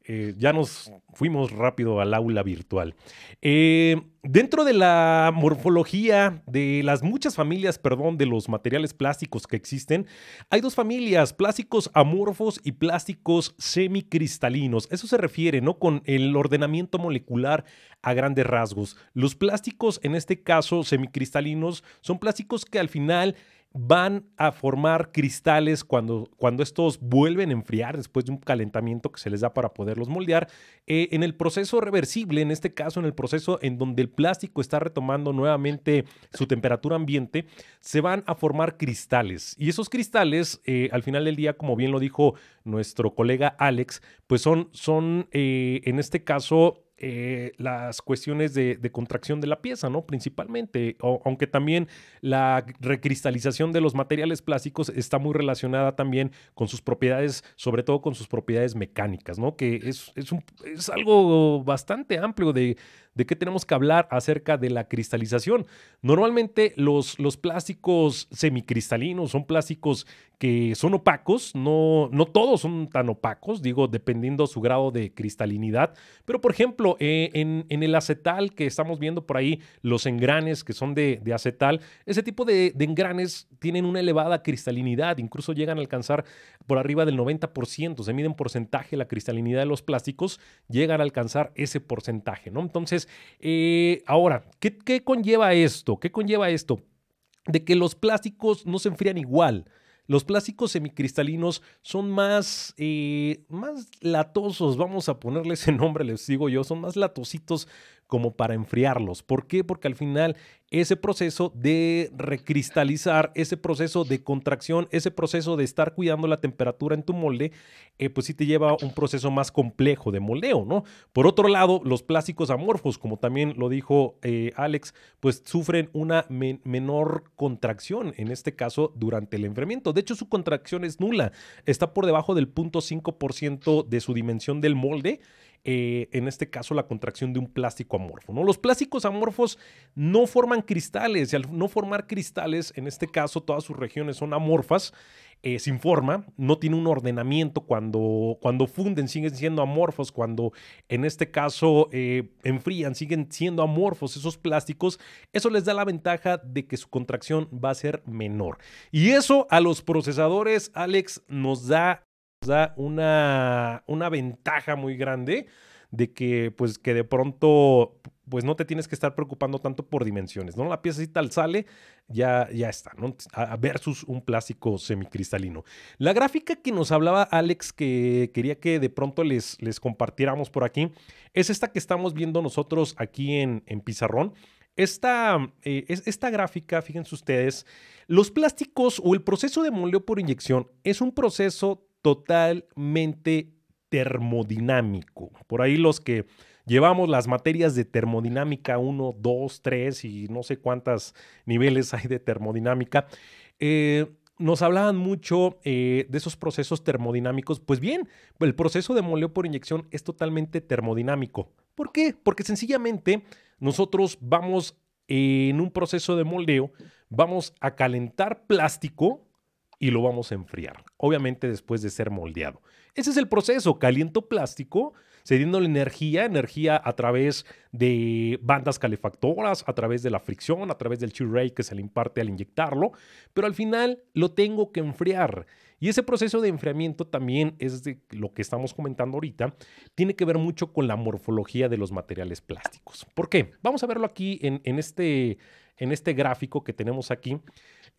Eh, ya nos fuimos rápido al aula virtual. Eh, dentro de la morfología de las muchas familias, perdón, de los materiales plásticos que existen, hay dos familias, plásticos amorfos y plásticos semicristalinos. Eso se refiere, ¿no? Con el ordenamiento molecular a grandes rasgos. Los plásticos, en este caso semicristalinos, son plásticos que al final van a formar cristales cuando, cuando estos vuelven a enfriar después de un calentamiento que se les da para poderlos moldear. Eh, en el proceso reversible, en este caso, en el proceso en donde el plástico está retomando nuevamente su temperatura ambiente, se van a formar cristales. Y esos cristales, eh, al final del día, como bien lo dijo nuestro colega Alex, pues son, son eh, en este caso, eh, las cuestiones de, contracción de la pieza, ¿no? Principalmente, aunque también la recristalización de los materiales plásticos está muy relacionada también con sus propiedades, sobre todo con sus propiedades mecánicas, ¿no? Que es, es algo bastante amplio de, ¿De qué tenemos que hablar acerca de la cristalización? Normalmente los, los plásticos semicristalinos son plásticos que son opacos, no, no todos son tan opacos, digo, dependiendo su grado de cristalinidad, pero por ejemplo, eh, en, el acetal que estamos viendo por ahí, los engranes que son de, acetal, ese tipo de, engranes tienen una elevada cristalinidad, incluso llegan a alcanzar por arriba del 90%, se mide en porcentaje la cristalinidad de los plásticos, llegan a alcanzar ese porcentaje, ¿no? Entonces, eh, ahora, ¿qué, conlleva esto? ¿Qué conlleva esto? De que los plásticos no se enfrían igual. Los plásticos semicristalinos son más, eh, más latosos, vamos a ponerle ese nombre, les digo yo, son más latositos como para enfriarlos. ¿Por qué? Porque al final ese proceso de recristalizar, ese proceso de contracción, ese proceso de estar cuidando la temperatura en tu molde, eh, pues sí te lleva a un proceso más complejo de moldeo, ¿no? Por otro lado, los plásticos amorfos, como también lo dijo eh, Alex, pues sufren una menor contracción, en este caso durante el enfriamiento. De hecho, su contracción es nula, está por debajo del 0.5% de su dimensión del molde eh, en este caso la contracción de un plástico amorfo. Los plásticos amorfos no forman cristales y al no formar cristales, en este caso todas sus regiones son amorfas, eh, sin forma, no tiene un ordenamiento cuando, cuando funden, siguen siendo amorfos, cuando en este caso eh, enfrían, siguen siendo amorfos esos plásticos, eso les da la ventaja de que su contracción va a ser menor. Y eso a los procesadores, Alex, nos da da una, una ventaja muy grande de que, pues, que de pronto, pues, no te tienes que estar preocupando tanto por dimensiones, ¿no? La pieza así tal sale, ya, ya está, ¿no? Versus un plástico semicristalino. La gráfica que nos hablaba Alex, que quería que de pronto les, les compartiéramos por aquí, es esta que estamos viendo nosotros aquí en, Pizarrón. Esta, eh, esta, gráfica, fíjense ustedes, los plásticos o el proceso de moldeo por inyección es un proceso totalmente termodinámico. Por ahí los que llevamos las materias de termodinámica 1, 2, 3 y no sé cuántos niveles hay de termodinámica, eh, nos hablaban mucho eh, de esos procesos termodinámicos. Pues bien, el proceso de moldeo por inyección es totalmente termodinámico. ¿Por qué? Porque sencillamente nosotros vamos en un proceso de moldeo, vamos a calentar plástico, y lo vamos a enfriar, obviamente después de ser moldeado. Ese es el proceso, caliento plástico, cediéndole energía, energía a través de bandas calefactoras, a través de la fricción, a través del chill que se le imparte al inyectarlo, pero al final lo tengo que enfriar. Y ese proceso de enfriamiento también es de lo que estamos comentando ahorita, tiene que ver mucho con la morfología de los materiales plásticos. ¿Por qué? Vamos a verlo aquí este, en este gráfico que tenemos aquí.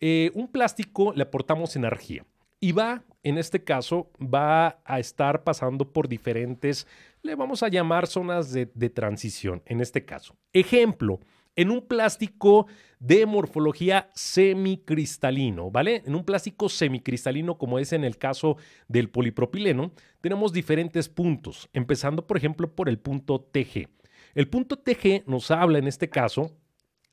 Eh, un plástico le aportamos energía y va, en este caso, va a estar pasando por diferentes, le vamos a llamar zonas de, de transición, en este caso. Ejemplo, en un plástico de morfología semicristalino, ¿vale? En un plástico semicristalino como es en el caso del polipropileno, tenemos diferentes puntos, empezando por ejemplo por el punto TG. El punto TG nos habla en este caso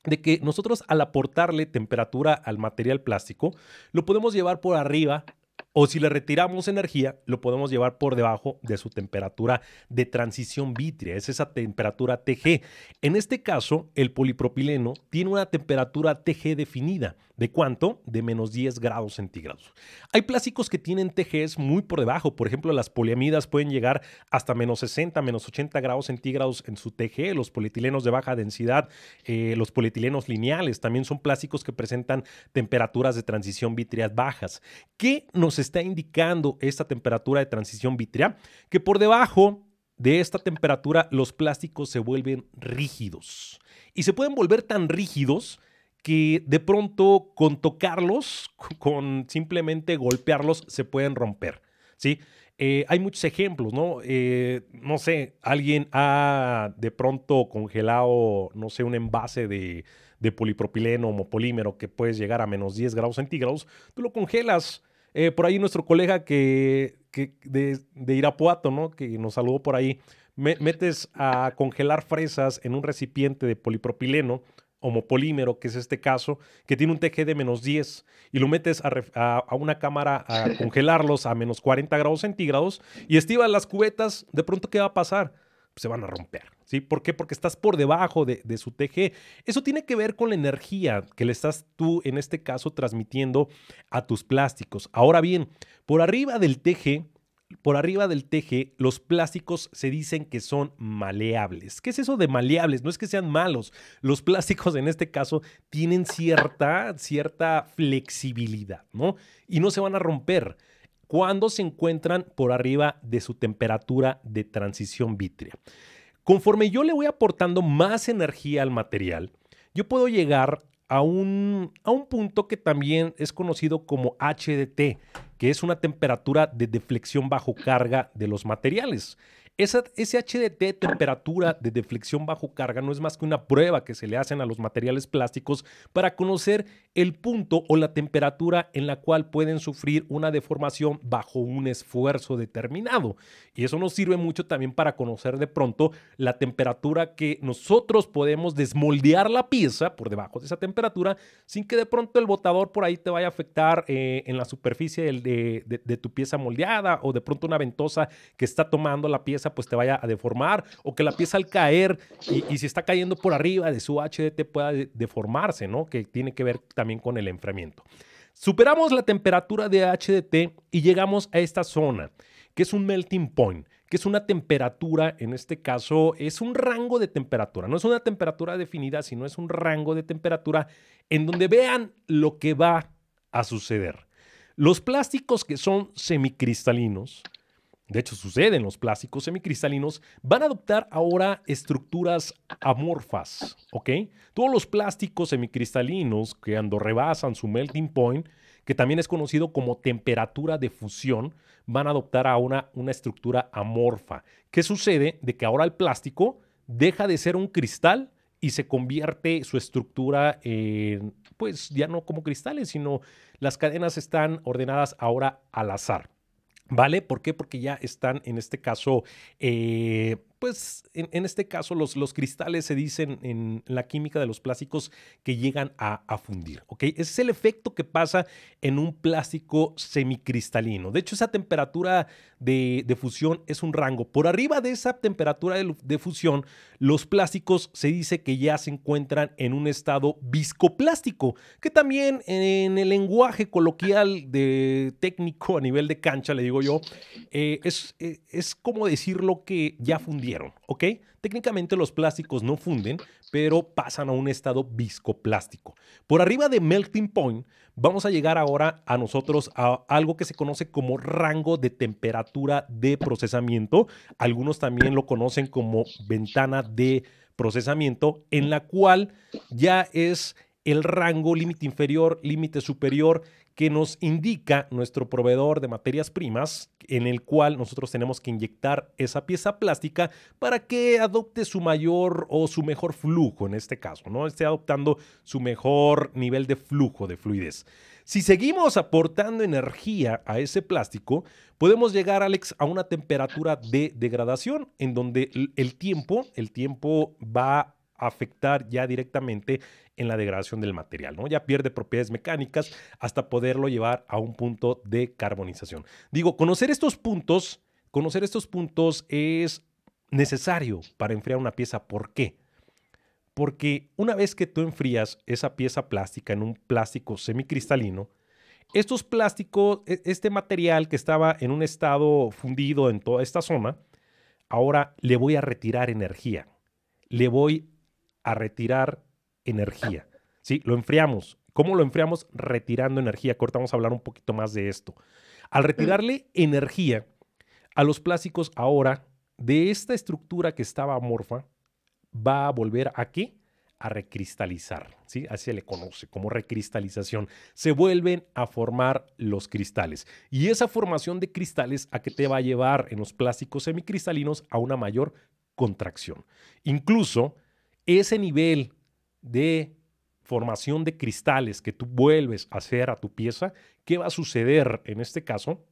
de que nosotros al aportarle temperatura al material plástico, lo podemos llevar por arriba o si le retiramos energía, lo podemos llevar por debajo de su temperatura de transición vítrea, es esa temperatura TG. En este caso, el polipropileno tiene una temperatura TG definida. ¿De cuánto? De menos 10 grados centígrados. Hay plásticos que tienen TGs muy por debajo. Por ejemplo, las poliamidas pueden llegar hasta menos 60, menos 80 grados centígrados en su TG. Los polietilenos de baja densidad, eh, los polietilenos lineales, también son plásticos que presentan temperaturas de transición vítreas bajas. ¿Qué nos está indicando esta temperatura de transición vitrea, que por debajo de esta temperatura los plásticos se vuelven rígidos y se pueden volver tan rígidos que de pronto con tocarlos, con simplemente golpearlos, se pueden romper. ¿sí? Eh, hay muchos ejemplos, ¿no? Eh, no sé, alguien ha de pronto congelado, no sé, un envase de, de polipropileno o polímero que puedes llegar a menos 10 grados centígrados, tú lo congelas eh, por ahí nuestro colega que, de, Irapuato, ¿no? Que nos saludó por ahí. metes a congelar fresas en un recipiente de polipropileno, homopolímero, que es este caso, que tiene un TG de menos 10, y lo metes a, una cámara a congelarlos a menos 40 grados centígrados y estivas las cubetas, de pronto, ¿qué va a pasar? se van a romper. ¿sí? ¿Por qué? Porque estás por debajo de, su TG. Eso tiene que ver con la energía que le estás tú, en este caso, transmitiendo a tus plásticos. Ahora bien, por arriba del TG, por arriba del teje, los plásticos se dicen que son maleables. ¿Qué es eso de maleables? No es que sean malos. Los plásticos, en este caso, tienen cierta, cierta flexibilidad, ¿no? Y no se van a romper cuando se encuentran por arriba de su temperatura de transición vítrea. Conforme yo le voy aportando más energía al material, yo puedo llegar a un, a un punto que también es conocido como HDT, que es una temperatura de deflexión bajo carga de los materiales. Esa, ese HDT, temperatura de deflexión bajo carga, no es más que una prueba que se le hacen a los materiales plásticos para conocer el punto o la temperatura en la cual pueden sufrir una deformación bajo un esfuerzo determinado. Y eso nos sirve mucho también para conocer de pronto la temperatura que nosotros podemos desmoldear la pieza por debajo de esa temperatura sin que de pronto el botador por ahí te vaya a afectar eh, en la superficie de tu pieza moldeada o de pronto una ventosa que está tomando la pieza pues te vaya a deformar o que la pieza al caer y, si está cayendo por arriba de su HDT pueda deformarse, ¿no? Que tiene que ver también con el enfriamiento. Superamos la temperatura de HDT y llegamos a esta zona, que es un melting point, que es una temperatura, en este caso es un rango de temperatura, no es una temperatura definida, sino es un rango de temperatura en donde vean lo que va a suceder. Los plásticos que son semicristalinos de hecho sucede en los plásticos semicristalinos, van a adoptar ahora estructuras amorfas, ¿ok? Todos los plásticos semicristalinos que cuando rebasan su melting point, que también es conocido como temperatura de fusión, van a adoptar ahora una, una estructura amorfa. ¿Qué sucede? De que ahora el plástico deja de ser un cristal y se convierte su estructura en, pues ya no como cristales, sino las cadenas están ordenadas ahora al azar. ¿Vale? ¿Por qué? Porque ya están, en este caso, eh, pues en, este caso los, los, cristales se dicen en la química de los plásticos que llegan a, fundir. Ese es el efecto que pasa en un plástico semicristalino. De hecho, esa temperatura de, fusión es un rango. Por arriba de esa temperatura de, fusión, los plásticos se dice que ya se encuentran en un estado viscoplástico, que también en el lenguaje coloquial de técnico a nivel de cancha, le digo yo, eh, es, eh, es como decirlo que ya fundió ¿ok? Técnicamente los plásticos no funden, pero pasan a un estado viscoplástico. Por arriba de melting point, vamos a llegar ahora a nosotros a algo que se conoce como rango de temperatura de procesamiento. Algunos también lo conocen como ventana de procesamiento, en la cual ya es el rango límite inferior, límite superior, que nos indica nuestro proveedor de materias primas, en el cual nosotros tenemos que inyectar esa pieza plástica para que adopte su mayor o su mejor flujo en este caso, ¿no? Esté adoptando su mejor nivel de flujo, de fluidez. Si seguimos aportando energía a ese plástico, podemos llegar, Alex, a una temperatura de degradación en donde el tiempo, el tiempo va afectar ya directamente en la degradación del material, ¿no? Ya pierde propiedades mecánicas hasta poderlo llevar a un punto de carbonización. Digo, conocer estos puntos, conocer estos puntos es necesario para enfriar una pieza. ¿Por qué? Porque una vez que tú enfrías esa pieza plástica en un plástico semicristalino, estos plásticos, e, este material que estaba en un estado fundido en toda esta zona, ahora le voy a retirar energía, le voy a retirar energía. ¿sí? Lo enfriamos. ¿Cómo lo enfriamos? Retirando energía. Corta, vamos a hablar un poquito más de esto. Al retirarle energía a los plásticos ahora, de esta estructura que estaba amorfa, va a volver aquí A recristalizar, ¿sí? Así se le conoce como recristalización. Se vuelven a formar los cristales. Y esa formación de cristales a que te va a llevar en los plásticos semicristalinos a una mayor contracción. Incluso ese nivel de formación de cristales que tú vuelves a hacer a tu pieza, ¿qué va a suceder en este caso?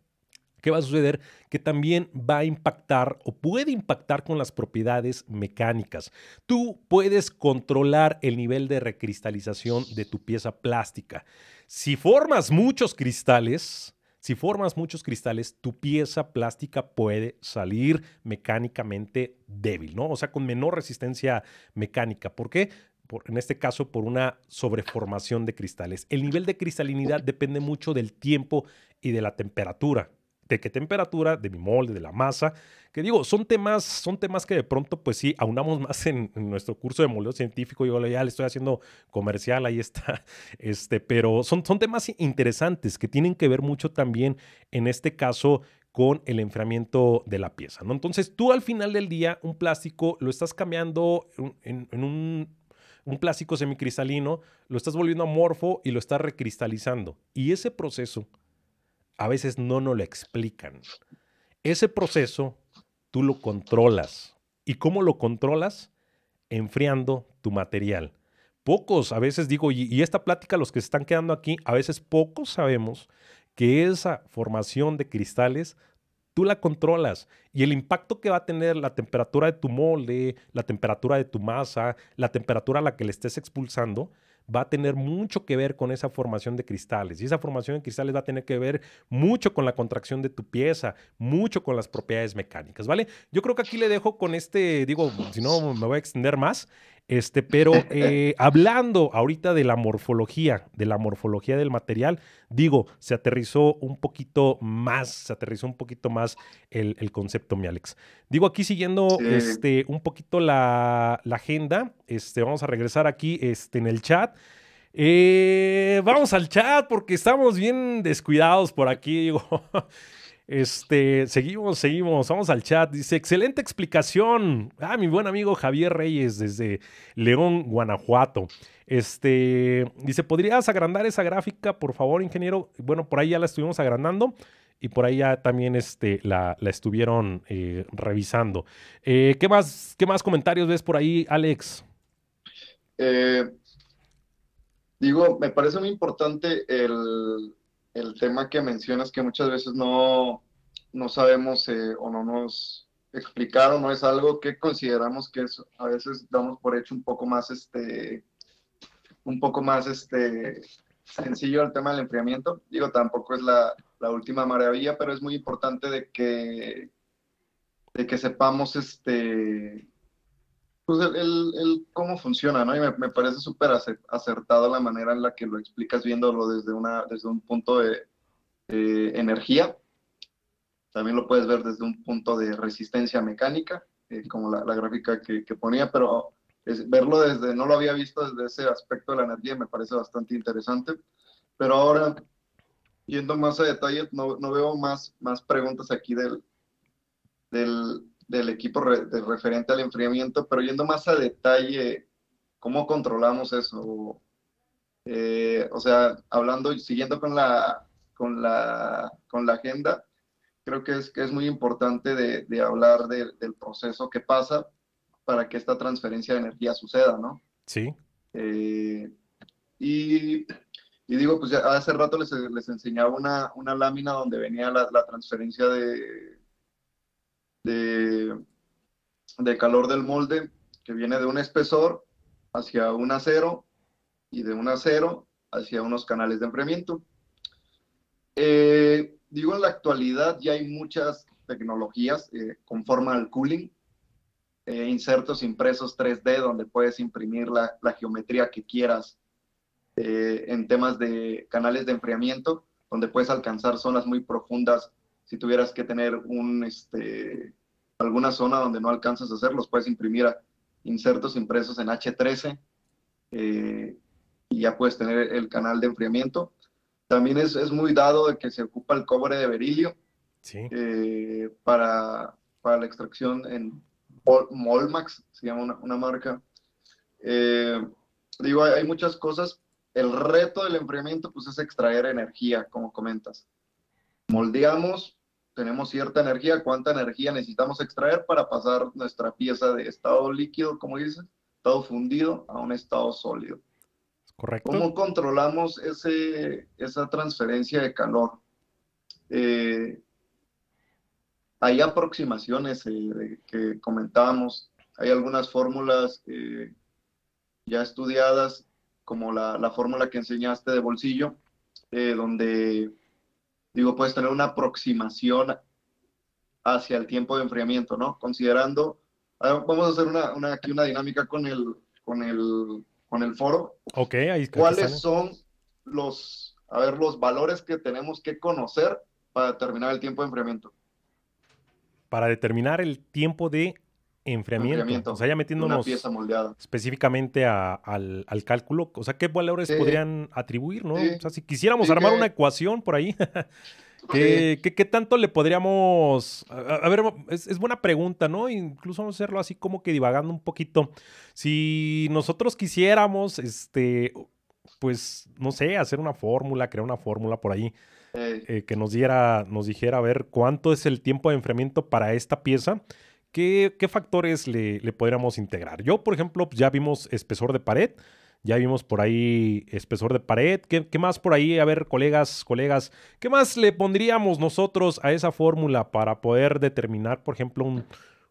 ¿Qué va a suceder? Que también va a impactar o puede impactar con las propiedades mecánicas. Tú puedes controlar el nivel de recristalización de tu pieza plástica. Si formas muchos cristales, si formas muchos cristales, tu pieza plástica puede salir mecánicamente débil, ¿no? O sea, con menor resistencia mecánica. ¿Por qué? Por, en este caso, por una sobreformación de cristales. El nivel de cristalinidad depende mucho del tiempo y de la temperatura de qué temperatura, de mi molde, de la masa, que digo, son temas, son temas que de pronto, pues sí, aunamos más en, nuestro curso de moldeo científico, yo ya le estoy haciendo comercial, ahí está, este, pero son, son temas interesantes que tienen que ver mucho también, en este caso, con el enfriamiento de la pieza, ¿no? Entonces tú al final del día un plástico lo estás cambiando en, un un plástico semicristalino, lo estás volviendo amorfo y lo estás recristalizando. Y ese proceso a veces no nos lo explican. Ese proceso tú lo controlas. ¿Y cómo lo controlas? Enfriando tu material. Pocos, a veces digo, y, esta plática, los que se están quedando aquí, a veces pocos sabemos que esa formación de cristales tú la controlas y el impacto que va a tener la temperatura de tu molde, la temperatura de tu masa, la temperatura a la que le estés expulsando, va a tener mucho que ver con esa formación de cristales. Y esa formación de cristales va a tener que ver mucho con la contracción de tu pieza, mucho con las propiedades mecánicas, ¿vale? Yo creo que aquí le dejo con este, digo, si no me voy a extender más. Este, pero eh, hablando ahorita de la morfología, de la morfología del material, digo, se aterrizó un poquito más, se aterrizó un poquito más el, concepto, mi Alex. Digo, aquí siguiendo este, un poquito la, agenda, este, vamos a regresar aquí este, en el chat. Eh, vamos al chat porque estamos bien descuidados por aquí, digo. Este, seguimos, seguimos, vamos al chat. Dice, excelente explicación. Ah, mi buen amigo Javier Reyes desde León, Guanajuato. Este, dice, ¿podrías agrandar esa gráfica, por favor, ingeniero? Bueno, por ahí ya la estuvimos agrandando y por ahí ya también este, la, la estuvieron eh, revisando. Eh, ¿qué, más, ¿Qué más comentarios ves por ahí, Alex? Eh, digo, me parece muy importante el, el tema que mencionas que muchas veces no, sabemos eh, o no nos explicaron, no es algo que consideramos que a veces damos por hecho un poco más este un poco más este sencillo el tema del enfriamiento. Digo, tampoco es la, última maravilla, pero es muy importante de que de que sepamos este pues el, el, cómo funciona, ¿no? Y me, me parece súper acertado la manera en la que lo explicas viéndolo desde, una, desde un punto de, energía. También lo puedes ver desde un punto de resistencia mecánica, eh, como la, la gráfica que, que, ponía, pero es, verlo desde, no lo había visto desde ese aspecto de la energía, me parece bastante interesante. Pero ahora, yendo más a detalle, no, no veo más, más preguntas aquí del, del, del equipo de referente al enfriamiento, pero yendo más a detalle, ¿cómo controlamos eso? Eh, o sea, hablando y siguiendo con la, con la, con la agenda, creo que es, que es muy importante de, hablar del proceso que pasa para que esta transferencia de energía suceda, ¿no? Sí. Eh, y, y, digo, pues ya hace rato les, les enseñaba una, una lámina donde venía la transferencia de, de, calor del molde que viene de un espesor hacia un acero y de un acero hacia unos canales de enfriamiento. Eh, digo, en la actualidad ya hay muchas tecnologías eh, con al cooling, eh, insertos impresos 3D donde puedes imprimir la, la geometría que quieras eh, en temas de canales de enfriamiento, donde puedes alcanzar zonas muy profundas si tuvieras que tener un, este, alguna zona donde no alcanzas a hacerlos, puedes imprimir insertos impresos en H13 eh, y ya puedes tener el canal de enfriamiento. También es, muy dado de que se ocupa el cobre de berilio eh, para, la extracción en Molmax, se llama una, marca. Eh, digo, hay, muchas cosas. El reto del enfriamiento pues, es extraer energía, como comentas. Moldeamos tenemos cierta energía, cuánta energía necesitamos extraer para pasar nuestra pieza de estado líquido, como dices, estado fundido a un estado sólido. Correcto. ¿Cómo controlamos ese, esa transferencia de calor? Eh, hay aproximaciones eh, que comentábamos, hay algunas fórmulas eh, ya estudiadas, como la, la, fórmula que enseñaste de bolsillo, donde digo, puedes tener una aproximación hacia el tiempo de enfriamiento, ¿no? Considerando, vamos a hacer una, una, aquí una dinámica con el, con con el foro. Ok, ahí ¿Cuáles son los, a ver, los valores que tenemos que conocer para determinar el tiempo de enfriamiento? Para determinar el tiempo de enfriamiento. O sea, ya metiéndonos específicamente al, cálculo, o sea, ¿qué valores podrían atribuir, no? O sea, si quisiéramos armar una ecuación por ahí, ¿qué, tanto le podríamos...? A, ver, es, buena pregunta, ¿no? Incluso vamos a hacerlo así como que divagando un poquito. Si nosotros quisiéramos, este, pues, no sé, hacer una fórmula, crear una fórmula por ahí, eh, que nos diera, nos dijera, a ver, cuánto es el tiempo de enfriamiento para esta pieza ¿qué, factores le, le, podríamos integrar? Yo, por ejemplo, ya vimos espesor de pared, ya vimos por ahí espesor de pared. ¿Qué, más por ahí? A ver, colegas, colegas, ¿qué más le pondríamos nosotros a esa fórmula para poder determinar, por ejemplo,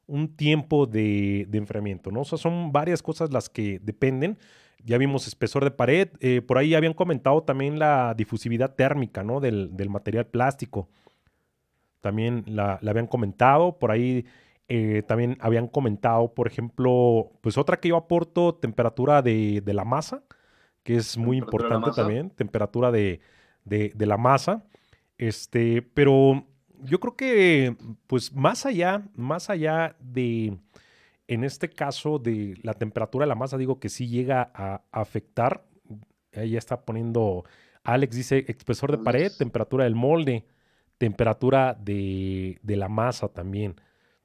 un, tiempo de, de, enfriamiento? ¿no? O sea, son varias cosas las que dependen. Ya vimos espesor de pared. Eh, por ahí habían comentado también la difusividad térmica ¿no? del, material plástico. También la, la habían comentado. Por ahí eh, también habían comentado, por ejemplo, pues otra que yo aporto, temperatura de, la masa, que es muy importante también, temperatura de, la masa. Este, pero yo creo que, pues más allá, más allá de, en este caso de la temperatura de la masa, digo que sí llega a afectar. Ahí está poniendo, Alex dice, espesor de pared, temperatura del molde, temperatura de la masa también.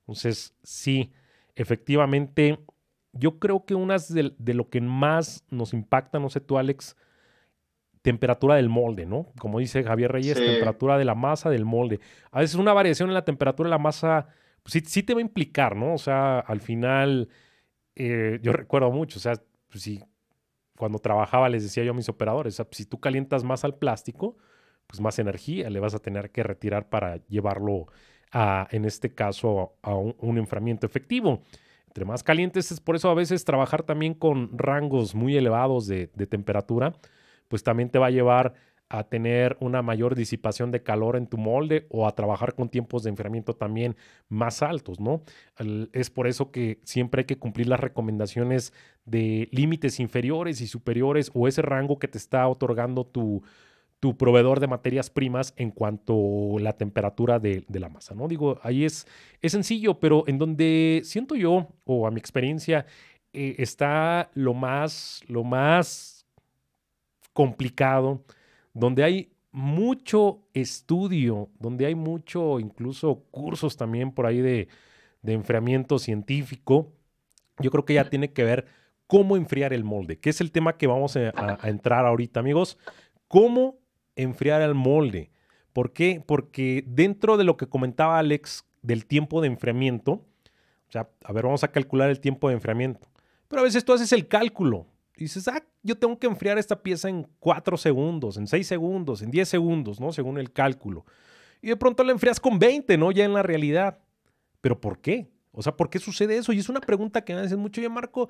Entonces, sí, efectivamente, yo creo que una de, lo que más nos impacta, no sé tú, Alex, temperatura del molde, ¿no? Como dice Javier Reyes, temperatura de la masa del molde. A veces una variación en la temperatura de la masa pues sí, te va a implicar, ¿no? O sea, al final, eh, yo recuerdo mucho, o sea, pues cuando trabajaba les decía yo a mis operadores, pues si tú calientas más al plástico, pues más energía le vas a tener que retirar para llevarlo en este caso, a un, enfriamiento efectivo. Entre más calientes es por eso a veces trabajar también con rangos muy elevados de, temperatura, pues también te va a llevar a tener una mayor disipación de calor en tu molde o a trabajar con tiempos de enfriamiento también más altos, ¿no? es por eso que siempre hay que cumplir las recomendaciones de límites inferiores y superiores o ese rango que te está otorgando tu, tu proveedor de materias primas en cuanto a la temperatura de, la masa, ¿no? Digo, ahí es, es sencillo, pero en donde siento yo, o a mi experiencia, eh, está lo más, lo más complicado, donde hay mucho estudio, donde hay mucho, incluso cursos también por ahí de, enfriamiento científico, yo creo que ya tiene que ver cómo enfriar el molde, que es el tema que vamos a, entrar ahorita, amigos. ¿Cómo enfriar al molde. ¿Por qué? Porque dentro de lo que comentaba Alex del tiempo de enfriamiento, o sea, a ver, vamos a calcular el tiempo de enfriamiento. Pero a veces tú haces el cálculo y dices, ah, yo tengo que enfriar esta pieza en 4 segundos, en 6 segundos, en 10 segundos, ¿no? Según el cálculo. Y de pronto la enfrias con 20, ¿no? Ya en la realidad. ¿Pero por qué? O sea, ¿por qué sucede eso? Y es una pregunta que me hacen mucho. Oye, Marco,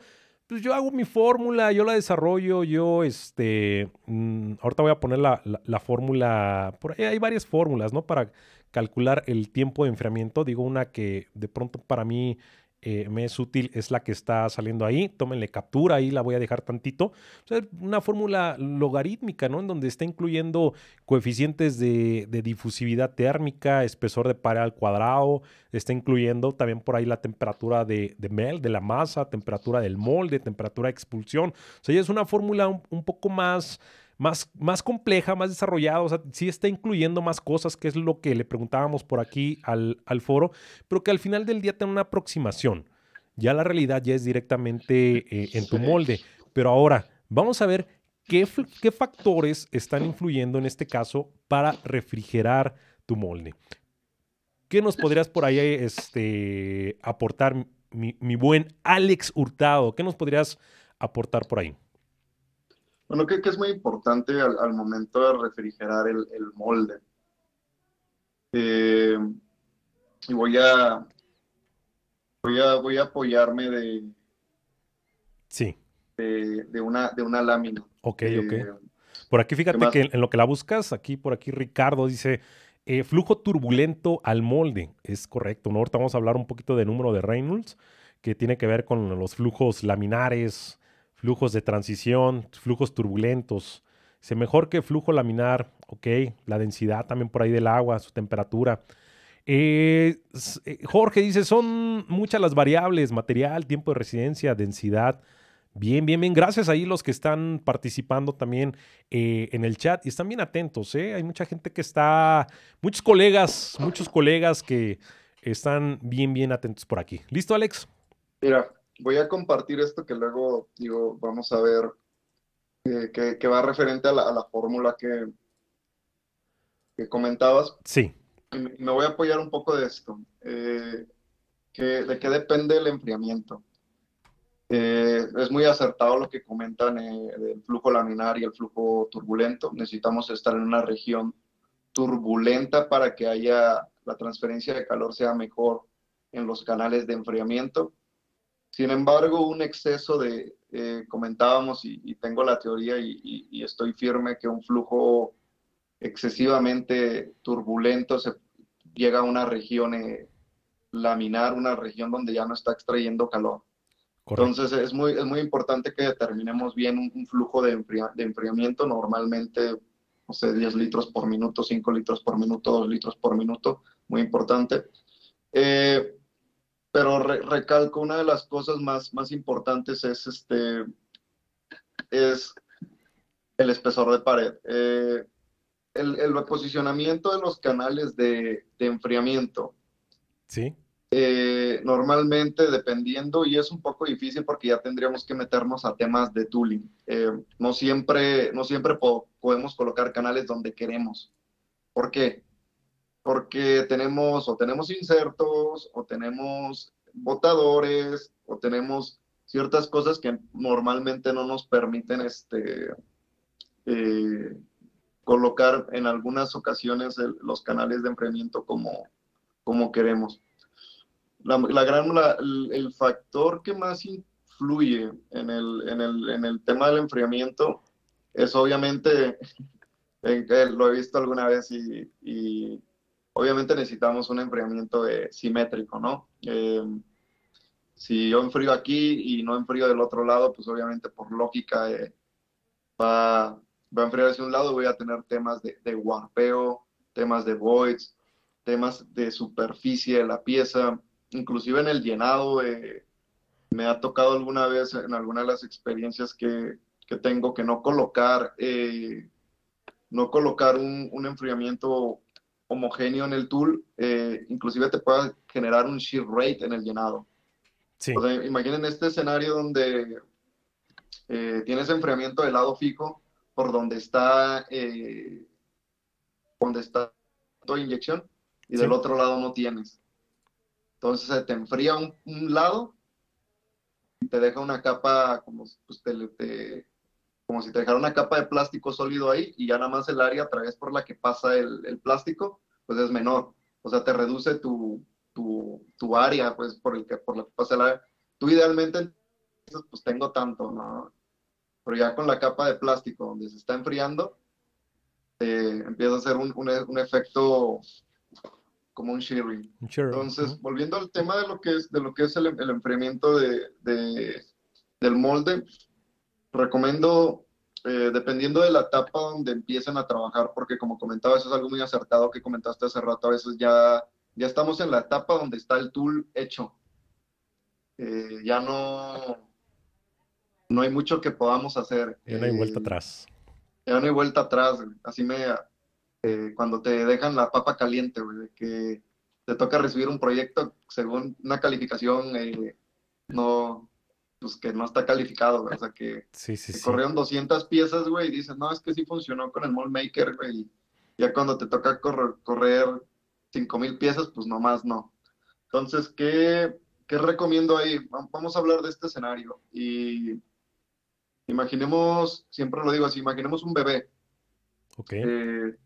pues, yo hago mi fórmula, yo la desarrollo, yo, este, mm, ahorita voy a poner la, fórmula, hay varias fórmulas, ¿no? Para calcular el tiempo de enfriamiento, digo una que de pronto para mí eh, es útil es la que está saliendo ahí. Tómenle captura, ahí la voy a dejar tantito. O una fórmula logarítmica, ¿no? En donde está incluyendo coeficientes de, difusividad térmica, espesor de pared al cuadrado, está incluyendo también por ahí la temperatura de, mel, de la masa, temperatura del molde, temperatura de expulsión. O sea, ya es una fórmula un poco más más, compleja, más desarrollada, o sea, sí está incluyendo más cosas, que es lo que le preguntábamos por aquí al, foro, pero que al final del día tiene una aproximación. Ya la realidad ya es directamente eh, en tu molde. Pero ahora, vamos a ver qué, factores están influyendo en este caso para refrigerar tu molde. ¿Qué nos podrías por ahí este, aportar, mi, buen Alex Hurtado? ¿Qué nos podrías aportar por ahí? Bueno, creo que es muy importante al, momento de refrigerar el, molde. Eh, y voy a, voy a, voy a apoyarme de, sí. de, una, de una lámina. Ok, eh, ok. Por aquí fíjate que en lo que la buscas, aquí por aquí Ricardo dice, eh, flujo turbulento al molde, es correcto, Ahorita vamos a hablar un poquito de número de Reynolds, que tiene que ver con los flujos laminares, flujos de transición, flujos turbulentos, se mejor que flujo laminar, ok, la densidad también por ahí del agua, su temperatura. Eh, eh, Jorge dice, son muchas las variables, material, tiempo de residencia, densidad. Bien, bien, bien. Gracias ahí los que están participando también eh, en el chat y están bien atentos. Hay mucha gente que está, muchos colegas, muchos colegas que están bien, bien atentos por aquí. ¿Listo, Alex? Mira, voy a compartir esto que luego, digo, vamos a ver, eh, que, va referente a la, fórmula que, que comentabas. Sí. Me voy a apoyar un poco de esto. Eh, que, ¿De qué depende el enfriamiento? Eh, es muy acertado lo que comentan el del flujo laminar y el flujo turbulento. Necesitamos estar en una región turbulenta para que haya la transferencia de calor sea mejor en los canales de enfriamiento. Sin embargo, un exceso de, eh, comentábamos y, tengo la teoría y, estoy firme que un flujo excesivamente turbulento se llega a una región eh, laminar, una región donde ya no está extrayendo calor. Entonces es muy, es muy importante que determinemos bien un, flujo de, de, enfriamiento, normalmente, no sé, 10 litros por minuto, 5 litros por minuto, 2 litros por minuto, muy importante. Eh, pero recalco, una de las cosas más, más importantes es, este, es el espesor de pared. Eh, el, el, posicionamiento de los canales de, enfriamiento. Sí. Eh, normalmente dependiendo, y es un poco difícil porque ya tendríamos que meternos a temas de tooling. Eh, no siempre, no siempre podemos colocar canales donde queremos. ¿Por qué? porque tenemos o tenemos insertos o tenemos botadores, o tenemos ciertas cosas que normalmente no nos permiten este, eh, colocar en algunas ocasiones los canales de enfriamiento como, como queremos. La, la el, factor que más influye en el, en el, en el tema del enfriamiento es obviamente, eh, eh, lo he visto alguna vez y obviamente necesitamos un enfriamiento eh, simétrico, ¿no? Eh, si yo enfrío aquí y no enfrío del otro lado, pues obviamente por lógica eh, va, a enfriar hacia un lado, voy a tener temas de, de temas de voids, temas de superficie de la pieza, inclusive en el llenado. me ha tocado alguna vez en alguna de las experiencias que, tengo que no colocar no colocar un, un enfriamiento homogéneo en el tool, eh, inclusive te puede generar un shear rate en el llenado. Sí. imaginen este escenario donde eh, tienes enfriamiento del lado fijo por donde está, eh, donde está tu inyección y del otro lado no tienes. Entonces se te enfría un, lado y te deja una capa como pues, te, te como si te dejara una capa de plástico sólido ahí y ya nada más el área a través por la que pasa el, plástico, pues es menor. O sea, te reduce tu, tu, área, pues, por, el que, por la que pasa el área. Tú idealmente, pues tengo tanto, ¿no? Pero ya con la capa de plástico donde se está enfriando, empieza a hacer un, efecto como un shearing. Entonces, volviendo al tema de lo que es, de lo que es el, enfriamiento de, de, del molde, recomiendo, eh, dependiendo de la etapa donde empiecen a trabajar, porque como comentaba, eso es algo muy acertado que comentaste hace rato, a veces ya, ya estamos en la etapa donde está el tool hecho. Eh, ya no, no hay mucho que podamos hacer. Ya no hay vuelta eh, atrás. Ya no hay vuelta atrás, así me... cuando te dejan la papa caliente, güey, que te toca recibir un proyecto según una calificación, eh, no, pues, que no está calificado, O sea, que, sí, sí, corrieron 200 piezas, güey, y dicen, no, es que sí funcionó con el Mall Maker, güey. Ya cuando te toca correr, correr 5000 piezas, pues nomás no. Entonces, ¿qué, ¿qué recomiendo ahí? Vamos a hablar de este escenario. Y imaginemos, siempre lo digo así, imaginemos un bebé. Eh,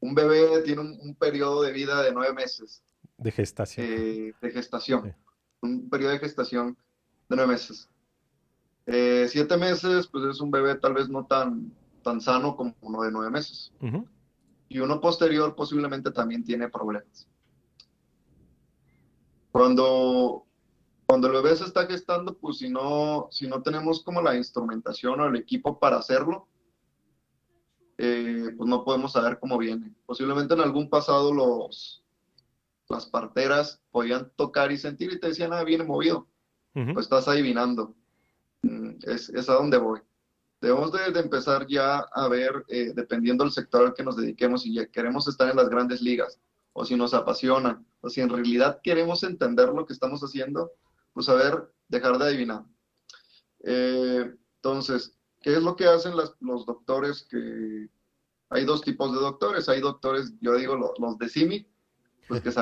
un bebé tiene un, periodo de vida de nueve meses. De gestación. Eh, de gestación. Un periodo de gestación de nueve meses. Eh, siete meses, pues es un bebé tal vez no tan, tan sano como uno de nueve meses. Y uno posterior posiblemente también tiene problemas. Cuando, cuando el bebé se está gestando, pues si no, si no tenemos como la instrumentación o el equipo para hacerlo, eh, pues no podemos saber cómo viene. Posiblemente en algún pasado los, las parteras podían tocar y sentir y te decían, ah, viene movido. Pues estás adivinando Mm, es, a dónde voy. Debemos de, empezar ya a ver, eh, dependiendo del sector al que nos dediquemos, si queremos estar en las grandes ligas, o si nos apasiona, o si en realidad queremos entender lo que estamos haciendo, pues a ver, dejar de adivinar. Eh, entonces, ¿qué es lo que hacen los doctores que... Hay dos tipos de doctores, hay doctores, yo digo, los, de CIMI, pues que se,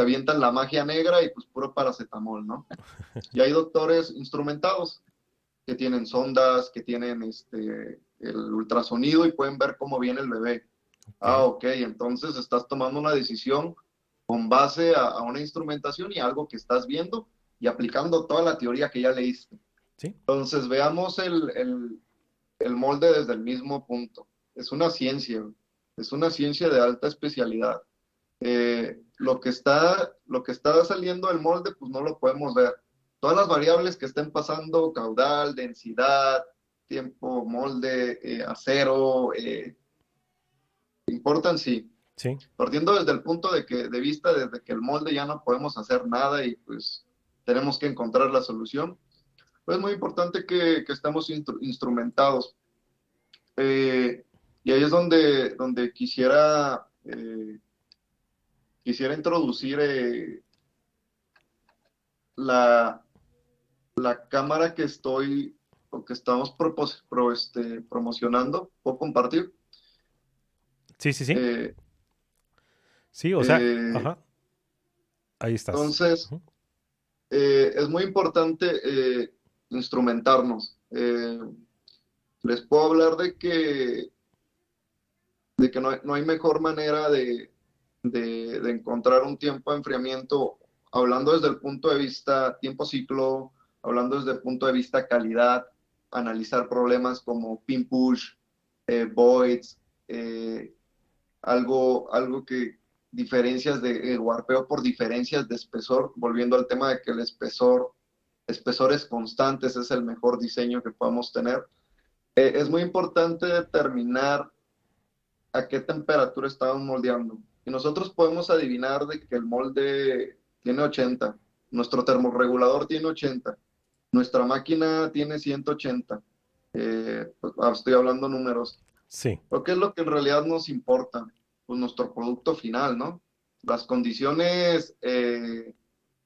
avientan la magia negra y pues puro paracetamol, ¿no? Y hay doctores instrumentados, que tienen sondas, que tienen este, el ultrasonido y pueden ver cómo viene el bebé. Ah, ok, entonces estás tomando una decisión con base a, una instrumentación y algo que estás viendo y aplicando toda la teoría que ya leíste. ¿Sí? Entonces veamos el, molde desde el mismo punto. Es una ciencia, es una ciencia de alta especialidad. Eh, lo, que está, lo que está saliendo del molde, pues no lo podemos ver todas las variables que estén pasando, caudal, densidad, tiempo, molde, eh, acero, eh, importan, sí. Partiendo desde el punto de, que, de vista, desde que el molde ya no podemos hacer nada y pues tenemos que encontrar la solución, pues es muy importante que, que estemos instrumentados. Eh, y ahí es donde, donde quisiera, quisiera introducir la, la cámara que estoy o que estamos este, promocionando, ¿puedo compartir? Sí, sí, sí. Eh, sí, o sea, eh, ajá. ahí estás. Entonces, eh, es muy importante instrumentarnos. les puedo hablar de que, de que no, hay, mejor manera de, de, de encontrar un tiempo de enfriamiento, hablando desde el punto de vista tiempo-ciclo, hablando desde el punto de vista calidad, analizar problemas como pin push, eh, voids, eh, algo, algo que diferencias de warpeo por diferencias de espesor, volviendo al tema de que el espesor, espesores constantes es el mejor diseño que podamos tener. Eh, es muy importante determinar a qué temperatura estamos moldeando. Y nosotros podemos adivinar de que el molde tiene 80, nuestro termorregulador tiene 80 nuestra máquina tiene 180. Eh, pues, ah, estoy hablando números. Sí. Porque es lo que en realidad nos importa, pues nuestro producto final, ¿no? Las condiciones eh,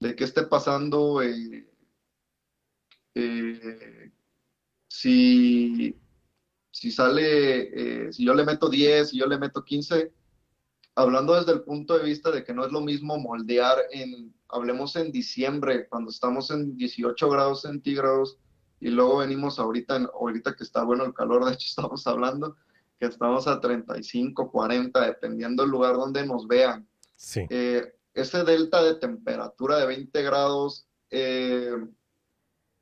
de que esté pasando, eh, si, si sale, si yo le meto 10, si yo le meto 15, hablando desde el punto de vista de que no es lo mismo moldear en, hablemos en diciembre, cuando estamos en 18 grados centígrados y luego venimos ahorita, ahorita que está bueno el calor, de hecho estamos hablando que estamos a 35, 40, dependiendo del lugar donde nos vean. Sí. Eh, ese delta de temperatura de 20 grados eh,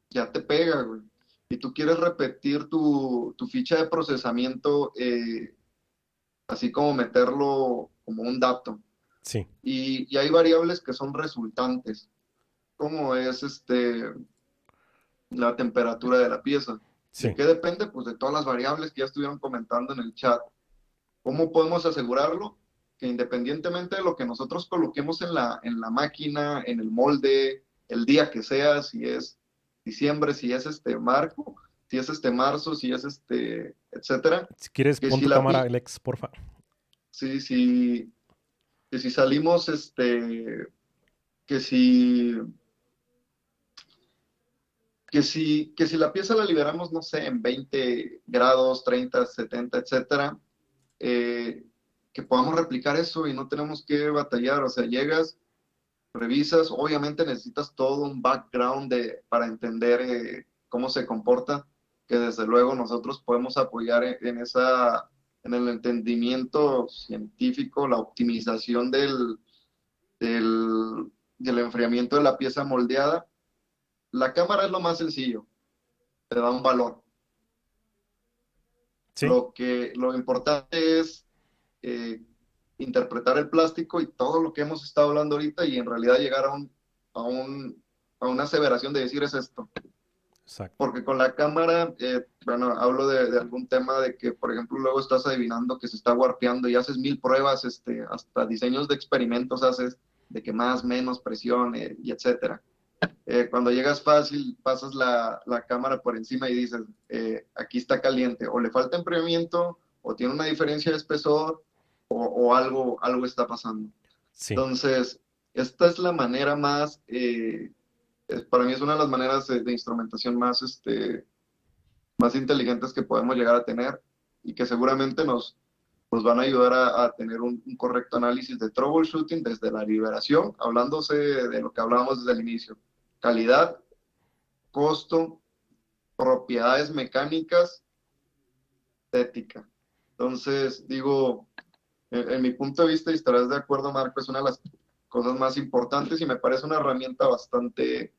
ya te pega, güey. Y tú quieres repetir tu, ficha de procesamiento, eh, así como meterlo como un dato. Sí. Y, hay variables que son resultantes, como es este la temperatura de la pieza. Sí. qué depende? Pues de todas las variables que ya estuvieron comentando en el chat. ¿Cómo podemos asegurarlo? Que independientemente de lo que nosotros coloquemos en la, en la máquina, en el molde, el día que sea, si es diciembre, si es este marco, si es este marzo, si es este, etcétera. Si quieres, pon cámara, Alex, favor sí, sí, que si salimos, este, que si, que si, que si la pieza la liberamos, no sé, en 20 grados, 30, 70, etcétera, eh, que podamos replicar eso y no tenemos que batallar, o sea, llegas, revisas, obviamente necesitas todo un background de, para entender eh, cómo se comporta, que desde luego nosotros podemos apoyar en esa en el entendimiento científico, la optimización del, del, enfriamiento de la pieza moldeada. La cámara es lo más sencillo, te da un valor. Lo, que, lo importante es eh, interpretar el plástico y todo lo que hemos estado hablando ahorita y en realidad llegar a, a una aseveración de decir es esto. Porque con la cámara, eh, bueno, hablo de, algún tema de que, por ejemplo, luego estás adivinando que se está warpeando y haces mil pruebas, este, hasta diseños de experimentos haces de que más, menos presión eh, y etcétera. Eh, cuando llegas fácil, pasas la, la, cámara por encima y dices, aquí está caliente, o le falta enfriamiento, o tiene una diferencia de espesor, o, algo, algo está pasando. Sí. Entonces, esta es la manera más para mí es una de las maneras de, instrumentación más, este, más inteligentes que podemos llegar a tener y que seguramente nos, nos van a ayudar a, tener un, correcto análisis de troubleshooting desde la liberación, hablándose de lo que hablábamos desde el inicio, calidad, costo, propiedades mecánicas, ética. Entonces, digo, en, en mi punto de vista, y estarás de acuerdo, Marco, es una de las cosas más importantes y me parece una herramienta bastante,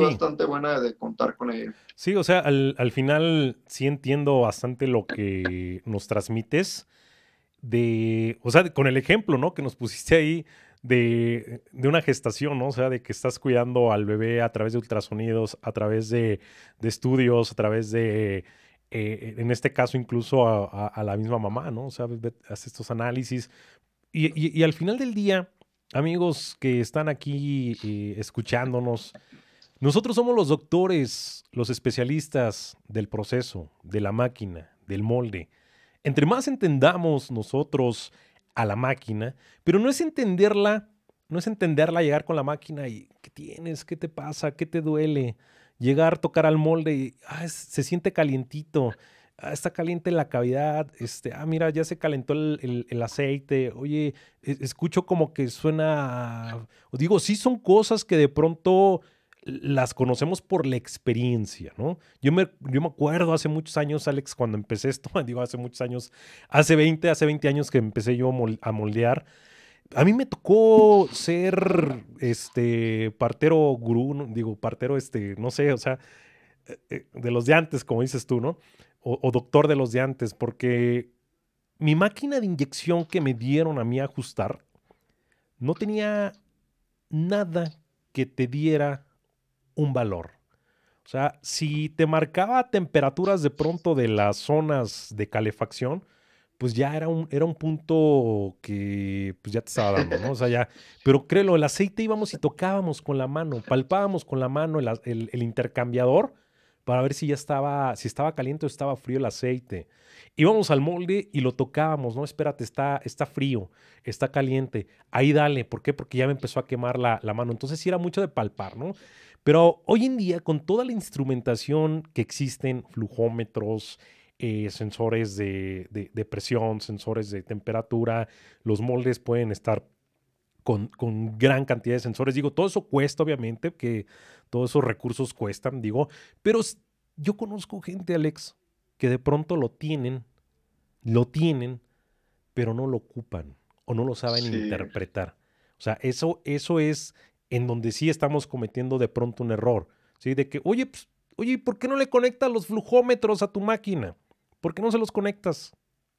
bastante buena de contar con ella. Sí, o sea, al, final sí entiendo bastante lo que nos transmites de, o sea, con el ejemplo, ¿no? Que nos pusiste ahí de, de, una gestación, ¿no? O sea, de que estás cuidando al bebé a través de ultrasonidos, a través de, estudios, a través de, eh, en este caso, incluso a, la misma mamá, ¿no? O sea, hace estos análisis, y, al final del día, amigos que están aquí eh, escuchándonos, nosotros somos los doctores, los especialistas del proceso, de la máquina, del molde. Entre más entendamos nosotros a la máquina, pero no es entenderla, no es entenderla, llegar con la máquina y qué tienes, qué te pasa, qué te duele, llegar, tocar al molde y ah, se siente calientito ah, está caliente la cavidad, este, ah, mira, ya se calentó el, aceite, oye, escucho como que suena, digo, sí son cosas que de pronto las conocemos por la experiencia, ¿no? Yo me, yo me acuerdo hace muchos años, Alex, cuando empecé esto, digo, hace muchos años, hace 20, hace 20 años que empecé yo a moldear, a mí me tocó ser este partero gurú, digo, partero este, no sé, o sea, eh, eh, de los de antes, como dices tú, ¿no? o, doctor de los de antes, porque mi máquina de inyección que me dieron a mí ajustar no tenía nada que te diera un valor. O sea, si te marcaba temperaturas de pronto de las zonas de calefacción, pues ya era un, era un punto que pues ya te estaba dando, ¿no? O sea, ya. Pero créelo, el aceite íbamos y tocábamos con la mano, palpábamos con la mano el intercambiador para ver si ya estaba, si estaba caliente o estaba frío el aceite. Íbamos al molde y lo tocábamos, no, espérate, está, está frío, está caliente, ahí dale, ¿por qué? Porque ya me empezó a quemar la, la mano. Entonces sí era mucho de palpar, ¿no? Pero hoy en día, con toda la instrumentación que existen, flujómetros, eh, sensores de, de presión, sensores de temperatura, los moldes pueden estar con, con, gran cantidad de sensores. Digo, todo eso cuesta, obviamente, que todos esos recursos cuestan, digo, pero yo conozco gente, Alex, que de pronto lo tienen, lo tienen, pero no lo ocupan o no lo saben interpretar. O sea, eso, eso es en donde sí estamos cometiendo de pronto un error, ¿sí? De que, oye, pues, oye, ¿por qué no le conectas los flujómetros a tu máquina? ¿Por qué no se los conectas?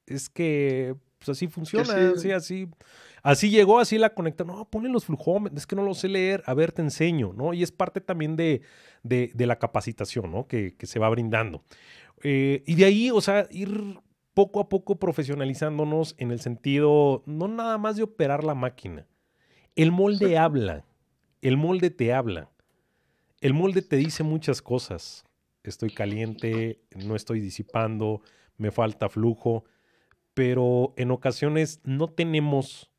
Es que pues así funciona, sí, así, así, llegó, así la conecta. No, ponen los flujómetros, es que no lo sé leer, a ver, te enseño, ¿no? Y es parte también de, la capacitación, ¿no? Que, se va brindando. Eh, y de ahí, o sea, ir poco a poco profesionalizándonos en el sentido, no nada más de operar la máquina. El molde habla, el molde te habla, el molde te dice muchas cosas. Estoy caliente, no estoy disipando, me falta flujo pero en ocasiones no tenemos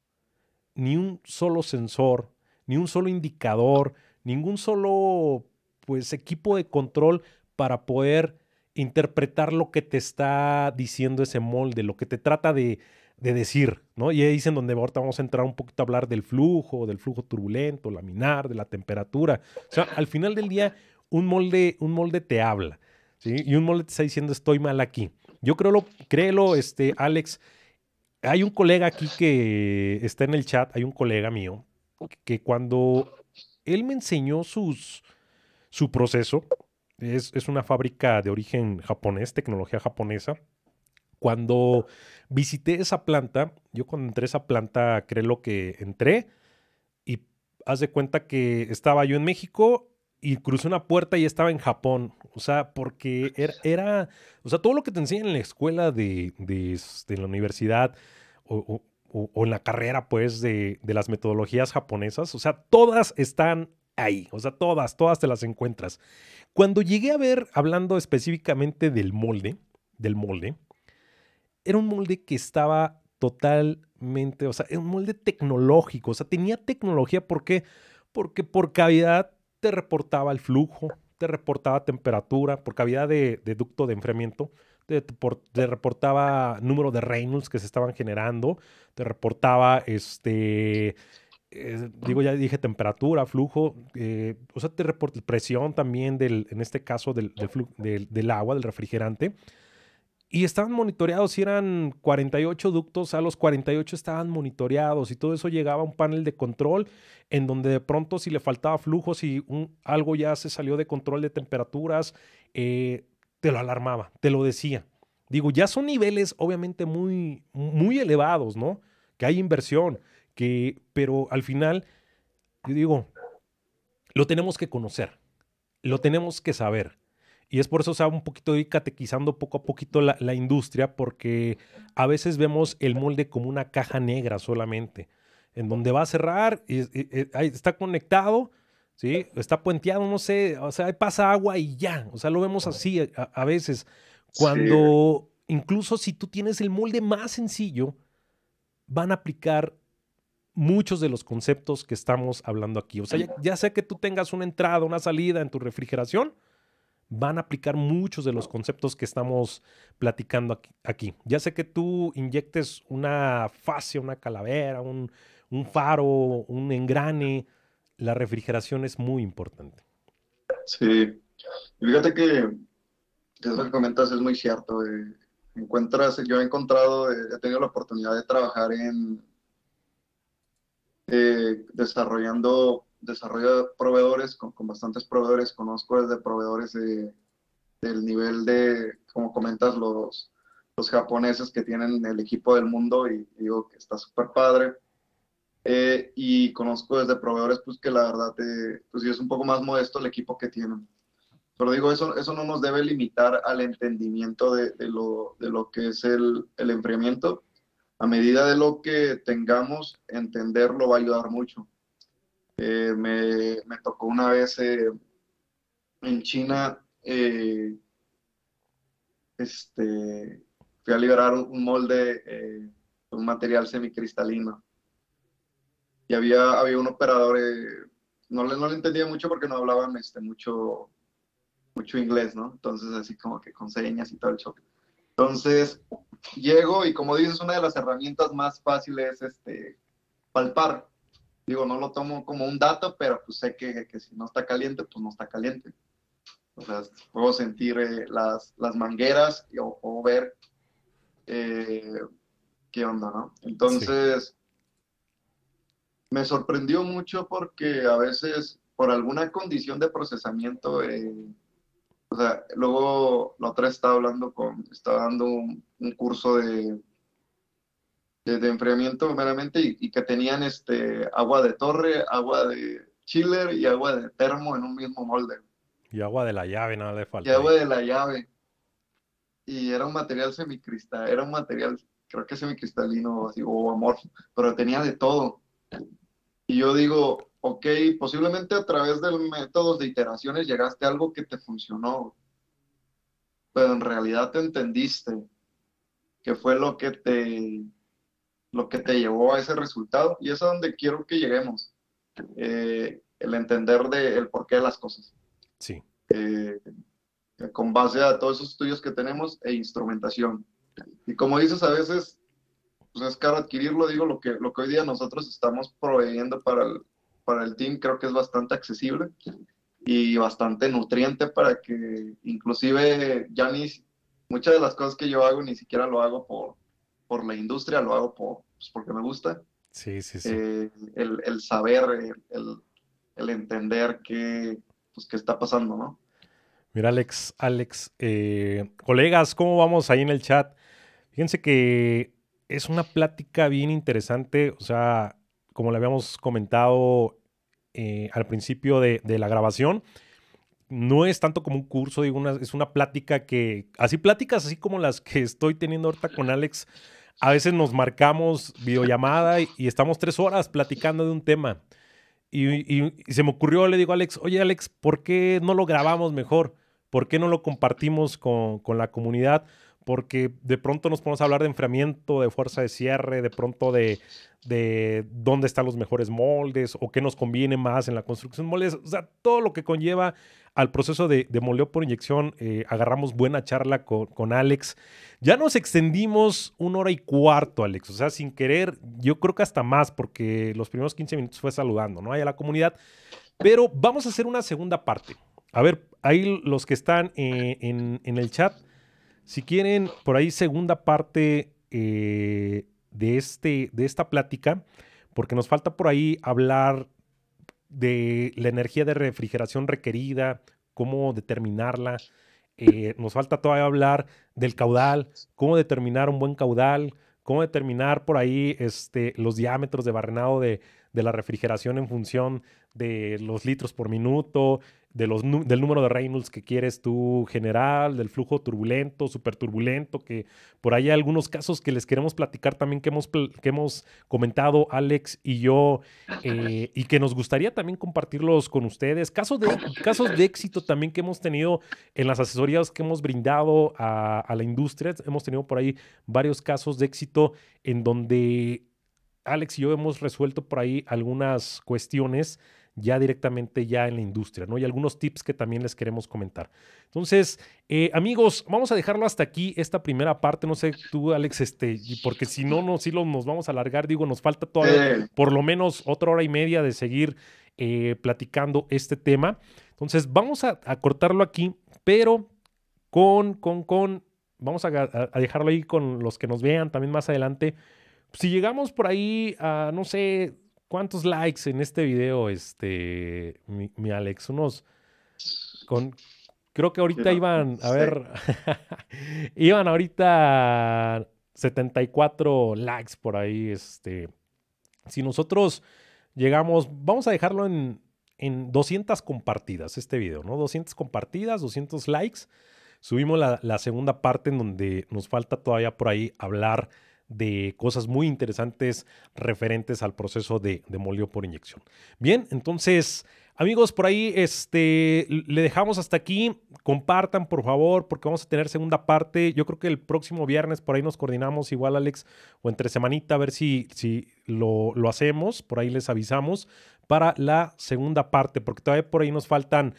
ni un solo sensor, ni un solo indicador, ningún solo pues equipo de control para poder interpretar lo que te está diciendo ese molde, lo que te trata de, decir, ¿no? Y ahí es en donde ahorita vamos a entrar un poquito a hablar del flujo, del flujo turbulento, laminar, de la temperatura. O sea, al final del día, un molde, un molde te habla, Y un molde te está diciendo, estoy mal aquí. Yo creo, créelo, este, Alex. Hay un colega aquí que está en el chat, hay un colega mío, que cuando él me enseñó sus, su proceso, es, es una fábrica de origen japonés, tecnología japonesa. Cuando visité esa planta, yo cuando entré a esa planta, créelo que entré y haz de cuenta que estaba yo en México y crucé una puerta y estaba en Japón. O sea, porque er, era, o sea, todo lo que te enseñan en la escuela de, este, la universidad o, en la carrera, pues, de, de las metodologías japonesas, o sea, todas están ahí. O sea, todas, todas te las encuentras. Cuando llegué a ver, hablando específicamente del molde, del molde, era un molde que estaba totalmente, o sea, era un molde tecnológico, o sea, tenía tecnología, ¿por qué? Porque por cavidad te reportaba el flujo, te reportaba temperatura por cavidad de, ducto de enfriamiento, te, reportaba número de Reynolds que se estaban generando, te reportaba este... Eh, digo, ya dije temperatura, flujo, eh, o sea, te reporta presión también del, en este caso, del, del, del agua, del refrigerante y estaban monitoreados, si eran 48 ductos, a los 48 estaban monitoreados y todo eso llegaba a un panel de control en donde de pronto si le faltaba flujo, si algo ya se salió de control de temperaturas, eh, te lo alarmaba, te lo decía. Digo, ya son niveles obviamente muy, muy elevados, ¿no? Que hay inversión, que, pero al final, yo digo, lo tenemos que conocer, lo tenemos que saber y es por eso o sea, un poquito ir catequizando poco a poquito la, industria, porque a veces vemos el molde como una caja negra solamente, en donde va a cerrar, y, eh, está conectado, ¿sí? está puenteado, no sé, o sea, pasa agua y ya, o sea, lo vemos así a, veces. Cuando incluso si tú tienes el molde más sencillo, van a aplicar muchos de los conceptos que estamos hablando aquí. O sea, ya sea que tú tengas una entrada, una salida en tu refrigeración, van a aplicar muchos de los conceptos que estamos platicando aquí. Ya sé que tú inyectes una fase, una calavera, un, faro, un engrane, la refrigeración es muy importante. Sí, fíjate que eso que comentas es muy cierto. Eh. encuentras, yo he encontrado, eh, he tenido la oportunidad de trabajar en eh, desarrollando desarrollo de proveedores, con, bastantes proveedores, conozco desde proveedores del nivel de, como comentas, los, los japoneses que tienen el equipo del mundo y, digo que está súper padre. Eh, y conozco desde proveedores, pues que la verdad, te, eh, pues es un poco más modesto el equipo que tienen. Pero digo, eso, eso no nos debe limitar al entendimiento de, de, lo, de lo, que es el, el enfriamiento. A medida de lo que tengamos, entenderlo va a ayudar mucho. Eh, me, tocó una vez eh, en China, eh, este, fui a liberar un, molde, un material semicristalino. Y había, había un operador, no, le, no entendía mucho porque no hablaban este, mucho, mucho inglés, ¿no? Entonces así como que con señas y todo el show. Entonces llego y como dices, una de las herramientas más fáciles es este, palpar digo, no lo tomo como un dato, pero pues sé que, si no está caliente, pues no está caliente. O sea, puedo sentir eh, las, mangueras o, ver eh, qué onda, ¿no? Entonces, me sorprendió mucho porque a veces, por alguna condición de procesamiento, eh, o sea, luego la otra estaba hablando con, estaba dando un curso de de, enfriamiento meramente y, que tenían este, agua de torre, agua de chiller y agua de termo en un mismo molde. Y agua de la llave, nada le falta. Y agua de la llave. Y era un material semicristal, era un material, creo que semicristalino así, o amorfo, pero tenía de todo. Y yo digo, ok, posiblemente a través de métodos de iteraciones llegaste a algo que te funcionó, pero en realidad te entendiste, que fue lo que te lo que te llevó a ese resultado y es a donde quiero que lleguemos, eh, el entender del el porqué de las cosas. Sí. Eh, eh, con base a todos esos estudios que tenemos e instrumentación. Y como dices, a veces pues, es caro adquirirlo, digo, lo que, lo que hoy día nosotros estamos proveyendo para el, para el team creo que es bastante accesible y bastante nutriente para que inclusive ya ni muchas de las cosas que yo hago ni siquiera lo hago por, por la industria, lo hago pues, porque me gusta. Sí, sí, sí. Eh, el, saber, el, entender qué, pues, qué está pasando, ¿no? Mira, Alex, Alex, eh, colegas, ¿cómo vamos ahí en el chat? Fíjense que es una plática bien interesante, o sea, como le habíamos comentado eh, al principio de, de, la grabación, no es tanto como un curso, digo, es una plática que, así pláticas así como las que estoy teniendo ahorita con Alex, a veces nos marcamos videollamada y, estamos tres horas platicando de un tema. Y, se me ocurrió, le digo a Alex, oye Alex, ¿por qué no lo grabamos mejor? ¿Por qué no lo compartimos con la comunidad? porque de pronto nos ponemos a hablar de enfriamiento, de fuerza de cierre, de pronto de, dónde están los mejores moldes o qué nos conviene más en la construcción de moldes. O sea, todo lo que conlleva al proceso de, de moleo por inyección, eh, agarramos buena charla con, con, Alex. Ya nos extendimos una hora y cuarto, Alex. O sea, sin querer, yo creo que hasta más, porque los primeros 15 minutos fue saludando, ¿no? Ahí a la comunidad. Pero vamos a hacer una segunda parte. A ver, ahí los que están eh, en el chat, si quieren, por ahí segunda parte eh, de, este, de esta plática, porque nos falta por ahí hablar de la energía de refrigeración requerida, cómo determinarla. Eh, nos falta todavía hablar del caudal, cómo determinar un buen caudal, cómo determinar por ahí este, los diámetros de barrenado de, de la refrigeración en función de los litros por minuto, de los, del número de Reynolds que quieres tú general, del flujo turbulento, súper turbulento, que por ahí hay algunos casos que les queremos platicar también que hemos, que hemos comentado Alex y yo eh, y que nos gustaría también compartirlos con ustedes. Casos de, casos de éxito también que hemos tenido en las asesorías que hemos brindado a, a la industria. Hemos tenido por ahí varios casos de éxito en donde Alex y yo hemos resuelto por ahí algunas cuestiones ya directamente ya en la industria, ¿no? Y algunos tips que también les queremos comentar. Entonces, eh, amigos, vamos a dejarlo hasta aquí, esta primera parte. No sé tú, Alex, este, porque si no, no, sí nos vamos a alargar. Digo, nos falta todavía por lo menos otra hora y media de seguir eh, platicando este tema. Entonces, vamos a, cortarlo aquí, pero con, con, con, vamos a, a, dejarlo ahí con los que nos vean también más adelante. Si llegamos por ahí a, no sé, ¿Cuántos likes en este video, este, mi, Alex? Unos con, creo que ahorita iban, a ver, iban ahorita 74 likes por ahí, este. Si nosotros llegamos, vamos a dejarlo en, en 200 compartidas este video, ¿no? 200 compartidas, 200 likes. Subimos la, la, segunda parte en donde nos falta todavía por ahí hablar de cosas muy interesantes referentes al proceso de, de por inyección. Bien, entonces... Amigos, por ahí este, le dejamos hasta aquí. Compartan, por favor, porque vamos a tener segunda parte. Yo creo que el próximo viernes por ahí nos coordinamos, igual Alex, o entre semanita, a ver si, si lo, lo hacemos. Por ahí les avisamos para la segunda parte, porque todavía por ahí nos faltan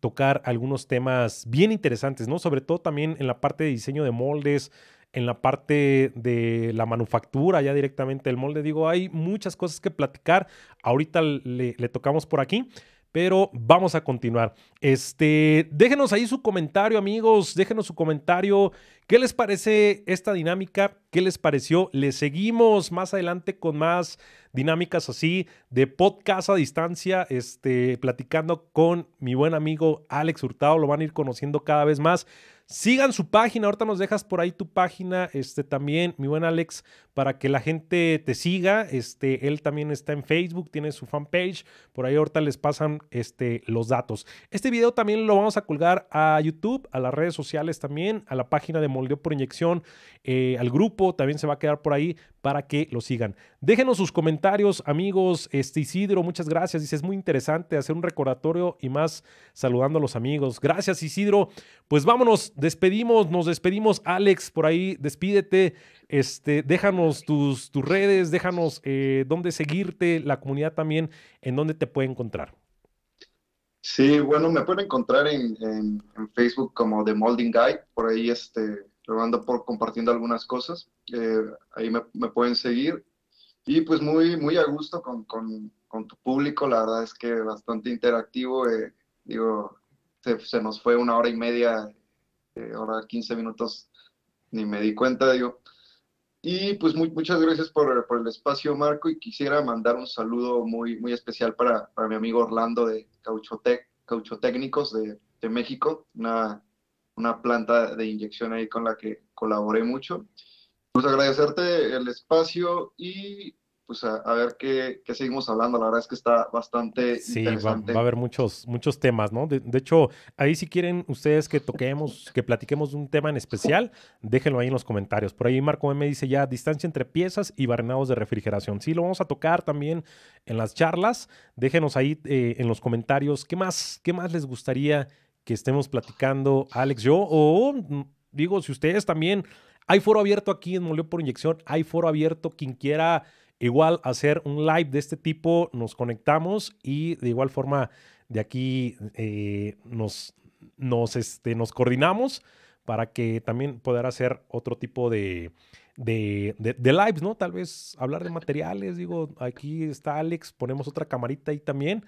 tocar algunos temas bien interesantes, ¿no? Sobre todo también en la parte de diseño de moldes, en la parte de la manufactura, ya directamente el molde. Digo, hay muchas cosas que platicar. Ahorita le, tocamos por aquí. Pero vamos a continuar. Este, déjenos ahí su comentario, amigos. Déjenos su comentario ¿Qué les parece esta dinámica? ¿Qué les pareció? Les seguimos más adelante con más dinámicas así de podcast a distancia, este, platicando con mi buen amigo Alex Hurtado, lo van a ir conociendo cada vez más. Sigan su página, ahorita nos dejas por ahí tu página, este también, mi buen Alex, para que la gente te siga, este, él también está en Facebook, tiene su fanpage, por ahí ahorita les pasan, este, los datos. Este video también lo vamos a colgar a YouTube, a las redes sociales también, a la página de Moldeo por inyección, eh, al grupo también se va a quedar por ahí para que lo sigan. Déjenos sus comentarios, amigos. Este Isidro, muchas gracias. Dice, es muy interesante hacer un recordatorio y más saludando a los amigos. Gracias, Isidro. Pues vámonos, despedimos, nos despedimos. Alex, por ahí, despídete. Este, déjanos tus, tus redes, déjanos eh, dónde seguirte, la comunidad también, en dónde te puede encontrar. Sí, bueno, me pueden encontrar en, Facebook como The Molding Guy, por ahí este, lo ando por compartiendo algunas cosas, eh, ahí me, pueden seguir. Y pues muy, muy a gusto con, con, tu público, la verdad es que bastante interactivo, eh, digo, se, nos fue una hora y media, eh, hora 15 minutos, ni me di cuenta, digo, y pues muchas gracias por, por, el espacio, Marco, y quisiera mandar un saludo muy, muy especial para, para mi amigo Orlando de Cauchotec, Cauchotécnicos de, de México, una, una, planta de inyección ahí con la que colaboré mucho. Pues agradecerte el espacio y pues a, ver qué, seguimos hablando. La verdad es que está bastante interesante. Va, va, a haber muchos, muchos temas, ¿no? De, hecho, ahí si quieren ustedes que toquemos, que platiquemos de un tema en especial, déjenlo ahí en los comentarios. Por ahí Marco M dice ya distancia entre piezas y barrenados de refrigeración. Sí, lo vamos a tocar también en las charlas. Déjenos ahí eh, en los comentarios qué más, qué más les gustaría que estemos platicando Alex, yo, o digo, si ustedes también, hay foro abierto aquí en Moleo por Inyección, hay foro abierto, quien quiera Igual hacer un live de este tipo, nos conectamos y de igual forma de aquí eh, nos, nos, este, nos coordinamos para que también poder hacer otro tipo de, de, de, lives, ¿no? Tal vez hablar de materiales, digo, aquí está Alex, ponemos otra camarita ahí también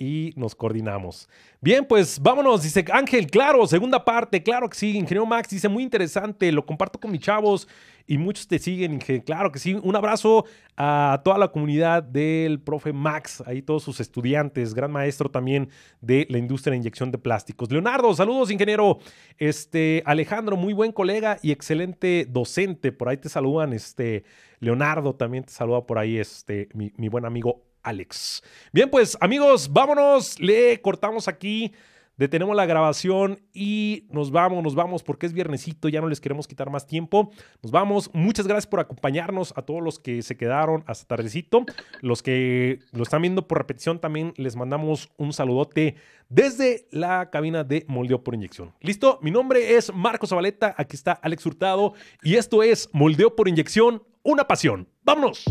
y nos coordinamos. Bien, pues vámonos, dice Ángel, claro, segunda parte, claro que sí, ingeniero Max, dice muy interesante, lo comparto con mis chavos y muchos te siguen, ingeniero, claro que sí, un abrazo a toda la comunidad del profe Max, ahí todos sus estudiantes, gran maestro también de la industria de inyección de plásticos. Leonardo, saludos, ingeniero, este, Alejandro, muy buen colega y excelente docente, por ahí te saludan, este, Leonardo también te saluda por ahí, este, mi buen amigo Alex. Bien, pues amigos, vámonos, le cortamos aquí. Detenemos la grabación y nos vamos, nos vamos porque es viernesito, ya no les queremos quitar más tiempo. Nos vamos. Muchas gracias por acompañarnos a todos los que se quedaron hasta tardecito. Los que lo están viendo por repetición también les mandamos un saludote desde la cabina de Moldeo por Inyección. ¿Listo? Mi nombre es Marcos Zabaleta, aquí está Alex Hurtado y esto es Moldeo por Inyección, una pasión. ¡Vámonos!